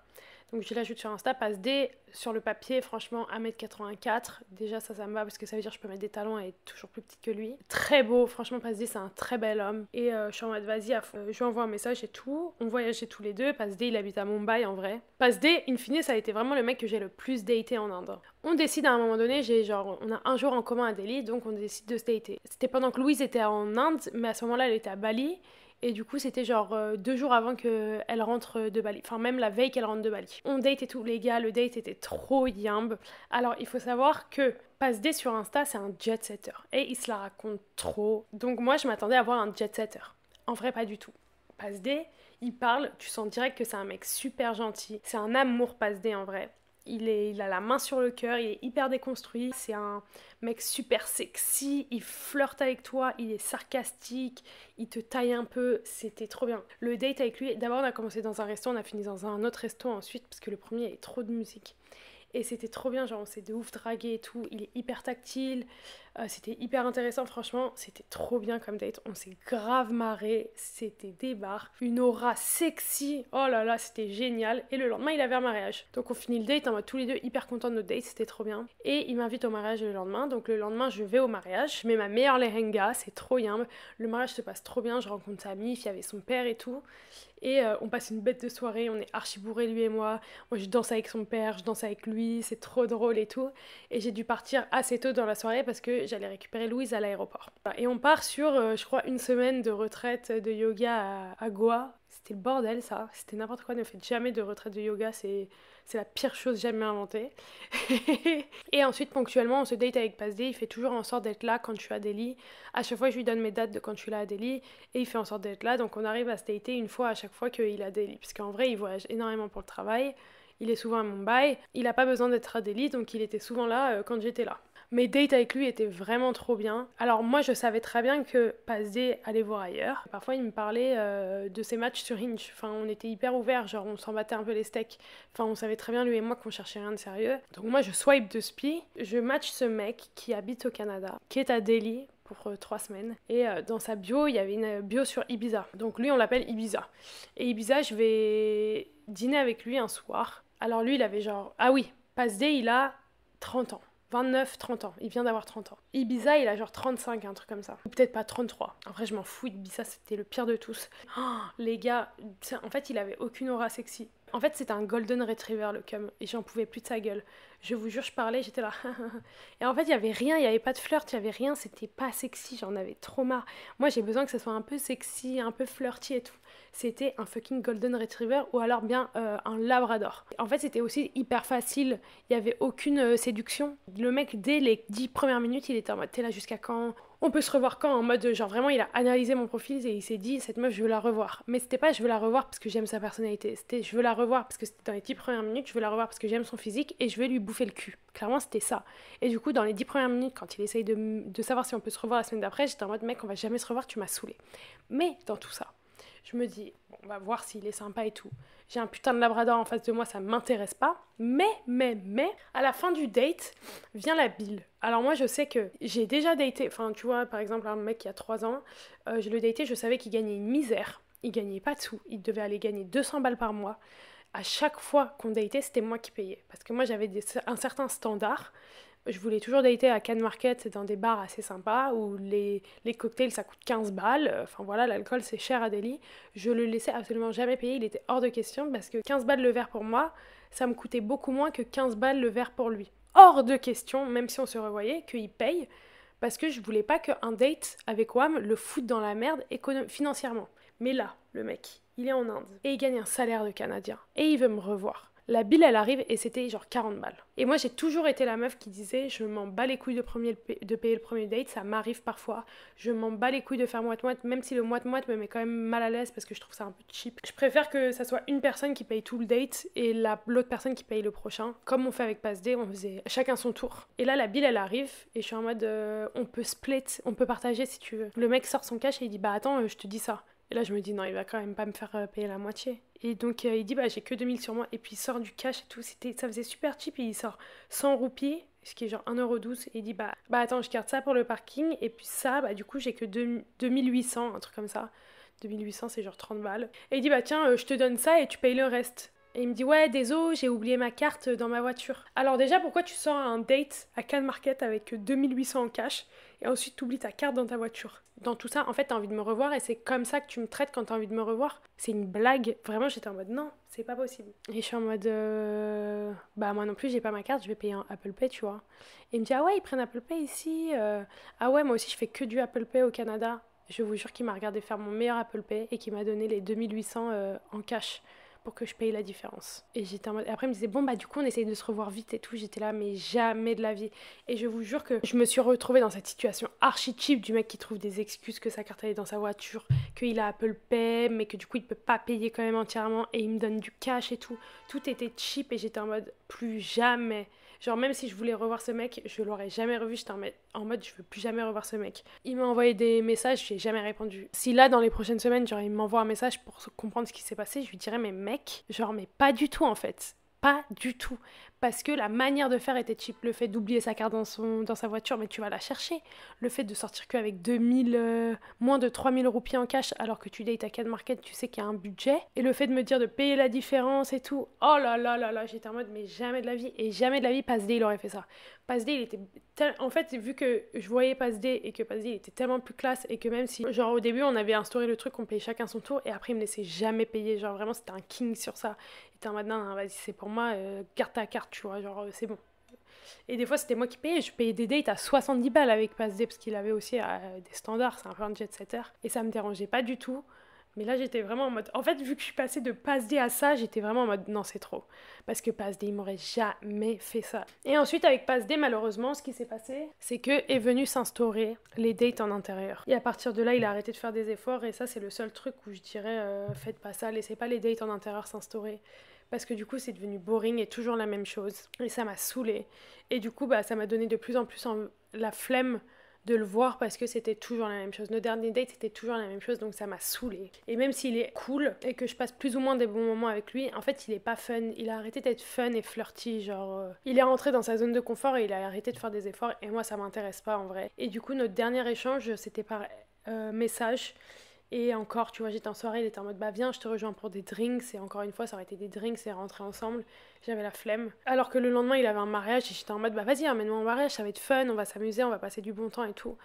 Donc je l'ajoute sur Insta, passe D. Sur le papier, franchement, 1m84. Déjà, ça, ça me va parce que ça veut dire que je peux mettre des talons et être toujours plus petite que lui. Très beau, franchement, passe D, c'est un très bel homme. Et euh, je suis en mode vas-y euh, je lui envoie un message et tout. On voyageait tous les deux. Passe D, il habite à Mumbai en vrai. Passe D, in fine, ça a été vraiment le mec que j'ai le plus daté en Inde. On décide à un moment donné, j'ai genre, on a un jour en commun à Delhi, donc on décide de se dater. C'était pendant que Louise était en Inde, mais à ce moment-là, elle était à Bali. Et du coup, c'était genre euh, deux jours avant qu'elle rentre de Bali. Enfin, même la veille qu'elle rentre de Bali. On date et tout, les gars. Le date était trop yambe. Alors, il faut savoir que Passe D sur Insta, c'est un jet setter. Et il se la raconte trop. Donc, moi, je m'attendais à voir un jet setter. En vrai, pas du tout. Passe D, il parle, tu sens direct que c'est un mec super gentil. C'est un amour Passe D en vrai. Il, est, il a la main sur le cœur, il est hyper déconstruit. C'est un mec super sexy, il flirte avec toi, il est sarcastique, il te taille un peu. C'était trop bien. Le date avec lui, d'abord on a commencé dans un resto, on a fini dans un autre resto ensuite parce que le premier avait trop de musique. Et c'était trop bien, genre on s'est de ouf dragué et tout. Il est hyper tactile. Ah, c'était hyper intéressant, franchement, c'était trop bien comme date. On s'est grave marré, c'était des bars, une aura sexy. Oh là là, c'était génial. Et le lendemain, il avait un mariage. Donc on finit le date, on tous les deux hyper contents de notre date, c'était trop bien. Et il m'invite au mariage le lendemain. Donc le lendemain, je vais au mariage, je mets ma meilleure lehenga, c'est trop bien. Le mariage se passe trop bien, je rencontre sa mif, il y avait son père et tout. Et euh, on passe une bête de soirée, on est archi bourré lui et moi. Moi je danse avec son père, je danse avec lui, c'est trop drôle et tout. Et j'ai dû partir assez tôt dans la soirée parce que j'allais récupérer Louise à l'aéroport. Et on part sur, euh, je crois, une semaine de retraite de yoga à, Goa. C'était le bordel, ça. C'était n'importe quoi. Ne faites jamais de retraite de yoga. C'est c'est la pire chose jamais inventée. <laughs> et ensuite, ponctuellement, on se date avec Pasdé. Il fait toujours en sorte d'être là quand je suis à Delhi. À chaque fois, je lui donne mes dates de quand je suis là à Delhi. Et il fait en sorte d'être là. Donc, on arrive à se dater une fois à chaque fois qu'il est à Delhi. Parce qu'en vrai, il voyage énormément pour le travail. Il est souvent à Mumbai. Il n'a pas besoin d'être à Delhi. Donc, il était souvent là euh, quand j'étais là. Mes dates avec lui étaient vraiment trop bien. Alors moi, je savais très bien que Pazé allait voir ailleurs. Parfois, il me parlait euh, de ses matchs sur Hinge. Enfin, on était hyper ouverts, genre on s'en battait un peu les steaks. Enfin, on savait très bien, lui et moi, qu'on cherchait rien de sérieux. Donc moi, je swipe de spi. Je match ce mec qui habite au Canada, qui est à Delhi pour euh, trois semaines. Et euh, dans sa bio, il y avait une bio sur Ibiza. Donc lui, on l'appelle Ibiza. Et Ibiza, je vais dîner avec lui un soir. Alors lui, il avait genre... Ah oui, Pazé, il a 30 ans. 29, 30 ans. Il vient d'avoir 30 ans. Ibiza, il a genre 35, un truc comme ça. Ou peut-être pas 33. En vrai, je m'en fous. Ibiza, c'était le pire de tous. Oh, <gasps> les gars, en fait, il avait aucune aura sexy. En fait, c'était un golden retriever le cum et j'en pouvais plus de sa gueule. Je vous jure, je parlais, j'étais là. <laughs> et en fait, il y avait rien, il n'y avait pas de flirt, il y avait rien, c'était pas sexy, j'en avais trop marre. Moi, j'ai besoin que ce soit un peu sexy, un peu flirty et tout. C'était un fucking golden retriever ou alors bien euh, un labrador. En fait, c'était aussi hyper facile, il n'y avait aucune euh, séduction. Le mec dès les 10 premières minutes, il était en mode "T'es là jusqu'à quand on peut se revoir quand en mode genre vraiment il a analysé mon profil et il s'est dit cette meuf je veux la revoir mais c'était pas je veux la revoir parce que j'aime sa personnalité c'était je veux la revoir parce que c'était dans les 10 premières minutes je veux la revoir parce que j'aime son physique et je vais lui bouffer le cul clairement c'était ça et du coup dans les 10 premières minutes quand il essaye de, savoir si on peut se revoir la semaine d'après j'étais en mode mec on va jamais se revoir tu m'as saoulé mais dans tout ça je me dis on va voir s'il est sympa et tout j'ai un putain de labrador en face de moi, ça m'intéresse pas. Mais, mais, mais, à la fin du date, vient la bile. Alors moi, je sais que j'ai déjà daté, enfin, tu vois, par exemple, un mec qui a 3 ans, euh, je le daté, je savais qu'il gagnait une misère. Il gagnait pas de sous, il devait aller gagner 200 balles par mois. À chaque fois qu'on datait, c'était moi qui payais. Parce que moi, j'avais un certain standard je voulais toujours dater à Cannes Market, dans des bars assez sympas où les, cocktails ça coûte 15 balles. Enfin voilà, l'alcool c'est cher à Delhi. Je le laissais absolument jamais payer, il était hors de question parce que 15 balles le verre pour moi, ça me coûtait beaucoup moins que 15 balles le verre pour lui. Hors de question, même si on se revoyait, qu'il paye parce que je voulais pas qu'un date avec Wham le foute dans la merde financièrement. Mais là, le mec, il est en Inde et il gagne un salaire de Canadien et il veut me revoir. La bile, elle arrive et c'était genre 40 balles. Et moi, j'ai toujours été la meuf qui disait Je m'en bats les couilles de, payer le premier date, ça m'arrive parfois. Je m'en bats les couilles de faire moite-moite, même si le moite-moite me met quand même mal à l'aise parce que je trouve ça un peu cheap. Je préfère que ça soit une personne qui paye tout le date et l'autre personne qui paye le prochain. Comme on fait avec passe Day, on faisait chacun son tour. Et là, la bile, elle arrive et je suis en mode euh, On peut split, on peut partager si tu veux. Le mec sort son cash et il dit Bah attends, euh, je te dis ça. Et là, je me dis, non, il va quand même pas me faire euh, payer la moitié. Et donc, euh, il dit, bah, j'ai que 2000 sur moi. Et puis, il sort du cash et tout. C'était, ça faisait super cheap. Et il sort 100 roupies, ce qui est genre 1,12€. Et il dit, bah, bah, attends, je garde ça pour le parking. Et puis, ça, bah, du coup, j'ai que 2800, un truc comme ça. 2800, c'est genre 30 balles. Et il dit, bah, tiens, euh, je te donne ça et tu payes le reste. Et il me dit ouais désolé j'ai oublié ma carte dans ma voiture. Alors déjà pourquoi tu sors un date à Cannes Market avec 2800 en cash et ensuite tu oublies ta carte dans ta voiture. Dans tout ça, en fait, tu as envie de me revoir et c'est comme ça que tu me traites quand tu as envie de me revoir. C'est une blague. Vraiment, j'étais en mode non, c'est pas possible. Et je suis en mode euh, bah moi non plus, j'ai pas ma carte, je vais payer un Apple Pay, tu vois. Et il me dit ah ouais, ils prennent Apple Pay ici. Euh. Ah ouais, moi aussi, je fais que du Apple Pay au Canada. Je vous jure qu'il m'a regardé faire mon meilleur Apple Pay et qu'il m'a donné les 2800 euh, en cash pour que je paye la différence. Et j'étais en mode... Après, il me disait, bon, bah du coup, on essaye de se revoir vite et tout. J'étais là, mais jamais de la vie. Et je vous jure que je me suis retrouvée dans cette situation archi cheap du mec qui trouve des excuses que sa carte est dans sa voiture, qu'il a Apple Pay, mais que du coup, il ne peut pas payer quand même entièrement et il me donne du cash et tout. Tout était cheap et j'étais en mode, plus jamais. Genre, même si je voulais revoir ce mec, je l'aurais jamais revu. J'étais en, mode, je veux plus jamais revoir ce mec. Il m'a envoyé des messages, j'ai jamais répondu. Si là, dans les prochaines semaines, genre, il m'envoie un message pour comprendre ce qui s'est passé, je lui dirais, mais mec, genre, mais pas du tout en fait. Pas du tout parce que la manière de faire était cheap. Le fait d'oublier sa carte dans, son, dans sa voiture, mais tu vas la chercher. Le fait de sortir qu'avec 2000, euh, moins de 3000 roupies en cash alors que tu dates à Cadmarket, Market, tu sais qu'il y a un budget. Et le fait de me dire de payer la différence et tout, oh là là là là, j'étais en mode, mais jamais de la vie. Et jamais de la vie, Passday, il aurait fait ça. Passday, il était. En fait, vu que je voyais Pasdé et que Pasdé il était tellement plus classe et que même si, genre au début, on avait instauré le truc, on payait chacun son tour et après, il me laissait jamais payer. Genre vraiment, c'était un king sur ça. Il était en mode, non, vas-y, c'est pour moi, euh, carte à carte tu vois, genre euh, c'est bon. Et des fois, c'était moi qui payais. Je payais des dates à 70 balles avec pass parce qu'il avait aussi euh, des standards. C'est un peu jet-setter. Et ça me dérangeait pas du tout. Mais là, j'étais vraiment en mode. En fait, vu que je suis passée de pass à ça, j'étais vraiment en mode non, c'est trop. Parce que pass il m'aurait jamais fait ça. Et ensuite, avec pass malheureusement, ce qui s'est passé, c'est que est venu s'instaurer les dates en intérieur. Et à partir de là, il a arrêté de faire des efforts. Et ça, c'est le seul truc où je dirais euh, faites pas ça, laissez pas les dates en intérieur s'instaurer parce que du coup c'est devenu boring et toujours la même chose et ça m'a saoulé. et du coup bah ça m'a donné de plus en plus la flemme de le voir parce que c'était toujours la même chose. Nos derniers dates c'était toujours la même chose donc ça m'a saoulé. Et même s'il est cool et que je passe plus ou moins des bons moments avec lui, en fait il est pas fun. Il a arrêté d'être fun et flirty. Genre euh, il est rentré dans sa zone de confort et il a arrêté de faire des efforts et moi ça m'intéresse pas en vrai. Et du coup notre dernier échange c'était par euh, message et encore, tu vois, j'étais en soirée, il était en mode bah viens, je te rejoins pour des drinks. Et encore une fois, ça aurait été des drinks et rentrer ensemble. J'avais la flemme. Alors que le lendemain, il avait un mariage et j'étais en mode bah vas-y, amène-moi au mariage, ça va être fun, on va s'amuser, on va passer du bon temps et tout.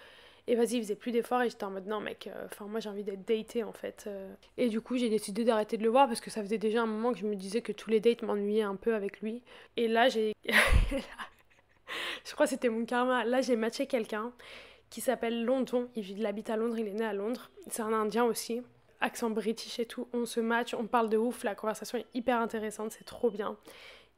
Et vas-y, il faisait plus d'efforts et j'étais en mode non, mec, euh, enfin moi j'ai envie d'être datée en fait. Euh. Et du coup, j'ai décidé d'arrêter de le voir parce que ça faisait déjà un moment que je me disais que tous les dates m'ennuyaient un peu avec lui. Et là, j'ai. <laughs> je crois que c'était mon karma. Là, j'ai matché quelqu'un qui s'appelle London. Il, habite à Londres, il est né à Londres. C'est un Indien aussi. Accent british et tout. On se match, on parle de ouf. La conversation est hyper intéressante, c'est trop bien.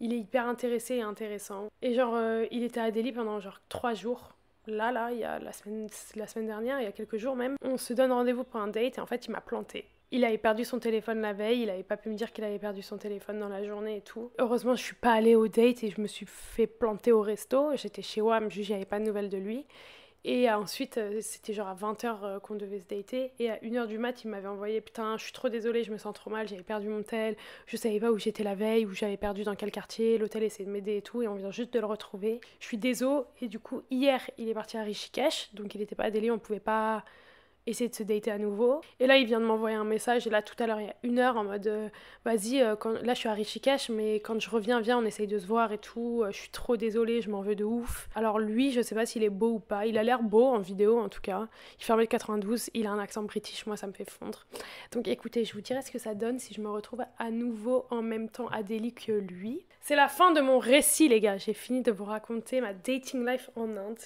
Il est hyper intéressé et intéressant. Et genre, euh, il était à Delhi pendant genre trois jours. Là, là, il y a la semaine, la semaine dernière, il y a quelques jours même. On se donne rendez-vous pour un date et en fait, il m'a planté. Il avait perdu son téléphone la veille, il avait pas pu me dire qu'il avait perdu son téléphone dans la journée et tout. Heureusement, je suis pas allée au date et je me suis fait planter au resto. J'étais chez WAM, avait pas de nouvelles de lui. Et ensuite, euh, c'était genre à 20h euh, qu'on devait se dater. Et à 1h du mat, il m'avait envoyé Putain, je suis trop désolée, je me sens trop mal, j'avais perdu mon tel, je savais pas où j'étais la veille, où j'avais perdu dans quel quartier, l'hôtel essayait de m'aider et tout, et on vient juste de le retrouver. Je suis désolée. Et du coup, hier, il est parti à Rishikesh, donc il n'était pas à Delhi, on pouvait pas essayer de se dater à nouveau. Et là, il vient de m'envoyer un message, et là, tout à l'heure, il y a une heure, en mode euh, Vas-y, euh, quand... là, je suis à Rishikesh, mais quand je reviens, viens, on essaye de se voir et tout. Euh, je suis trop désolée, je m'en veux de ouf. Alors, lui, je sais pas s'il est beau ou pas. Il a l'air beau en vidéo, en tout cas. Il fait 1 92 il a un accent british, moi, ça me fait fondre. Donc, écoutez, je vous dirai ce que ça donne si je me retrouve à nouveau en même temps à Delhi que lui. C'est la fin de mon récit, les gars. J'ai fini de vous raconter ma dating life en Inde.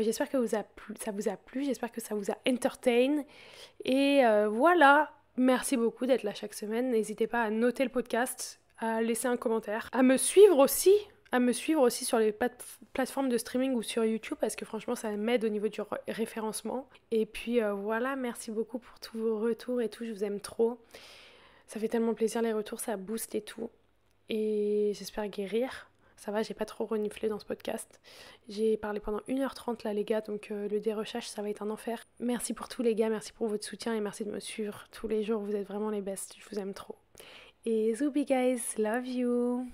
j'espère que vous a ça vous a plu, j'espère que ça vous a entertain et euh, voilà, merci beaucoup d'être là chaque semaine. N'hésitez pas à noter le podcast, à laisser un commentaire, à me suivre aussi à me suivre aussi sur les plateformes de streaming ou sur YouTube parce que franchement ça m'aide au niveau du référencement. Et puis euh, voilà, merci beaucoup pour tous vos retours et tout, je vous aime trop. Ça fait tellement plaisir les retours, ça booste et tout. Et j'espère guérir. Ça va, j'ai pas trop reniflé dans ce podcast. J'ai parlé pendant 1h30 là les gars, donc euh, le dérechage ça va être un enfer. Merci pour tout les gars, merci pour votre soutien et merci de me suivre tous les jours, vous êtes vraiment les best, je vous aime trop. Et zoubi guys, love you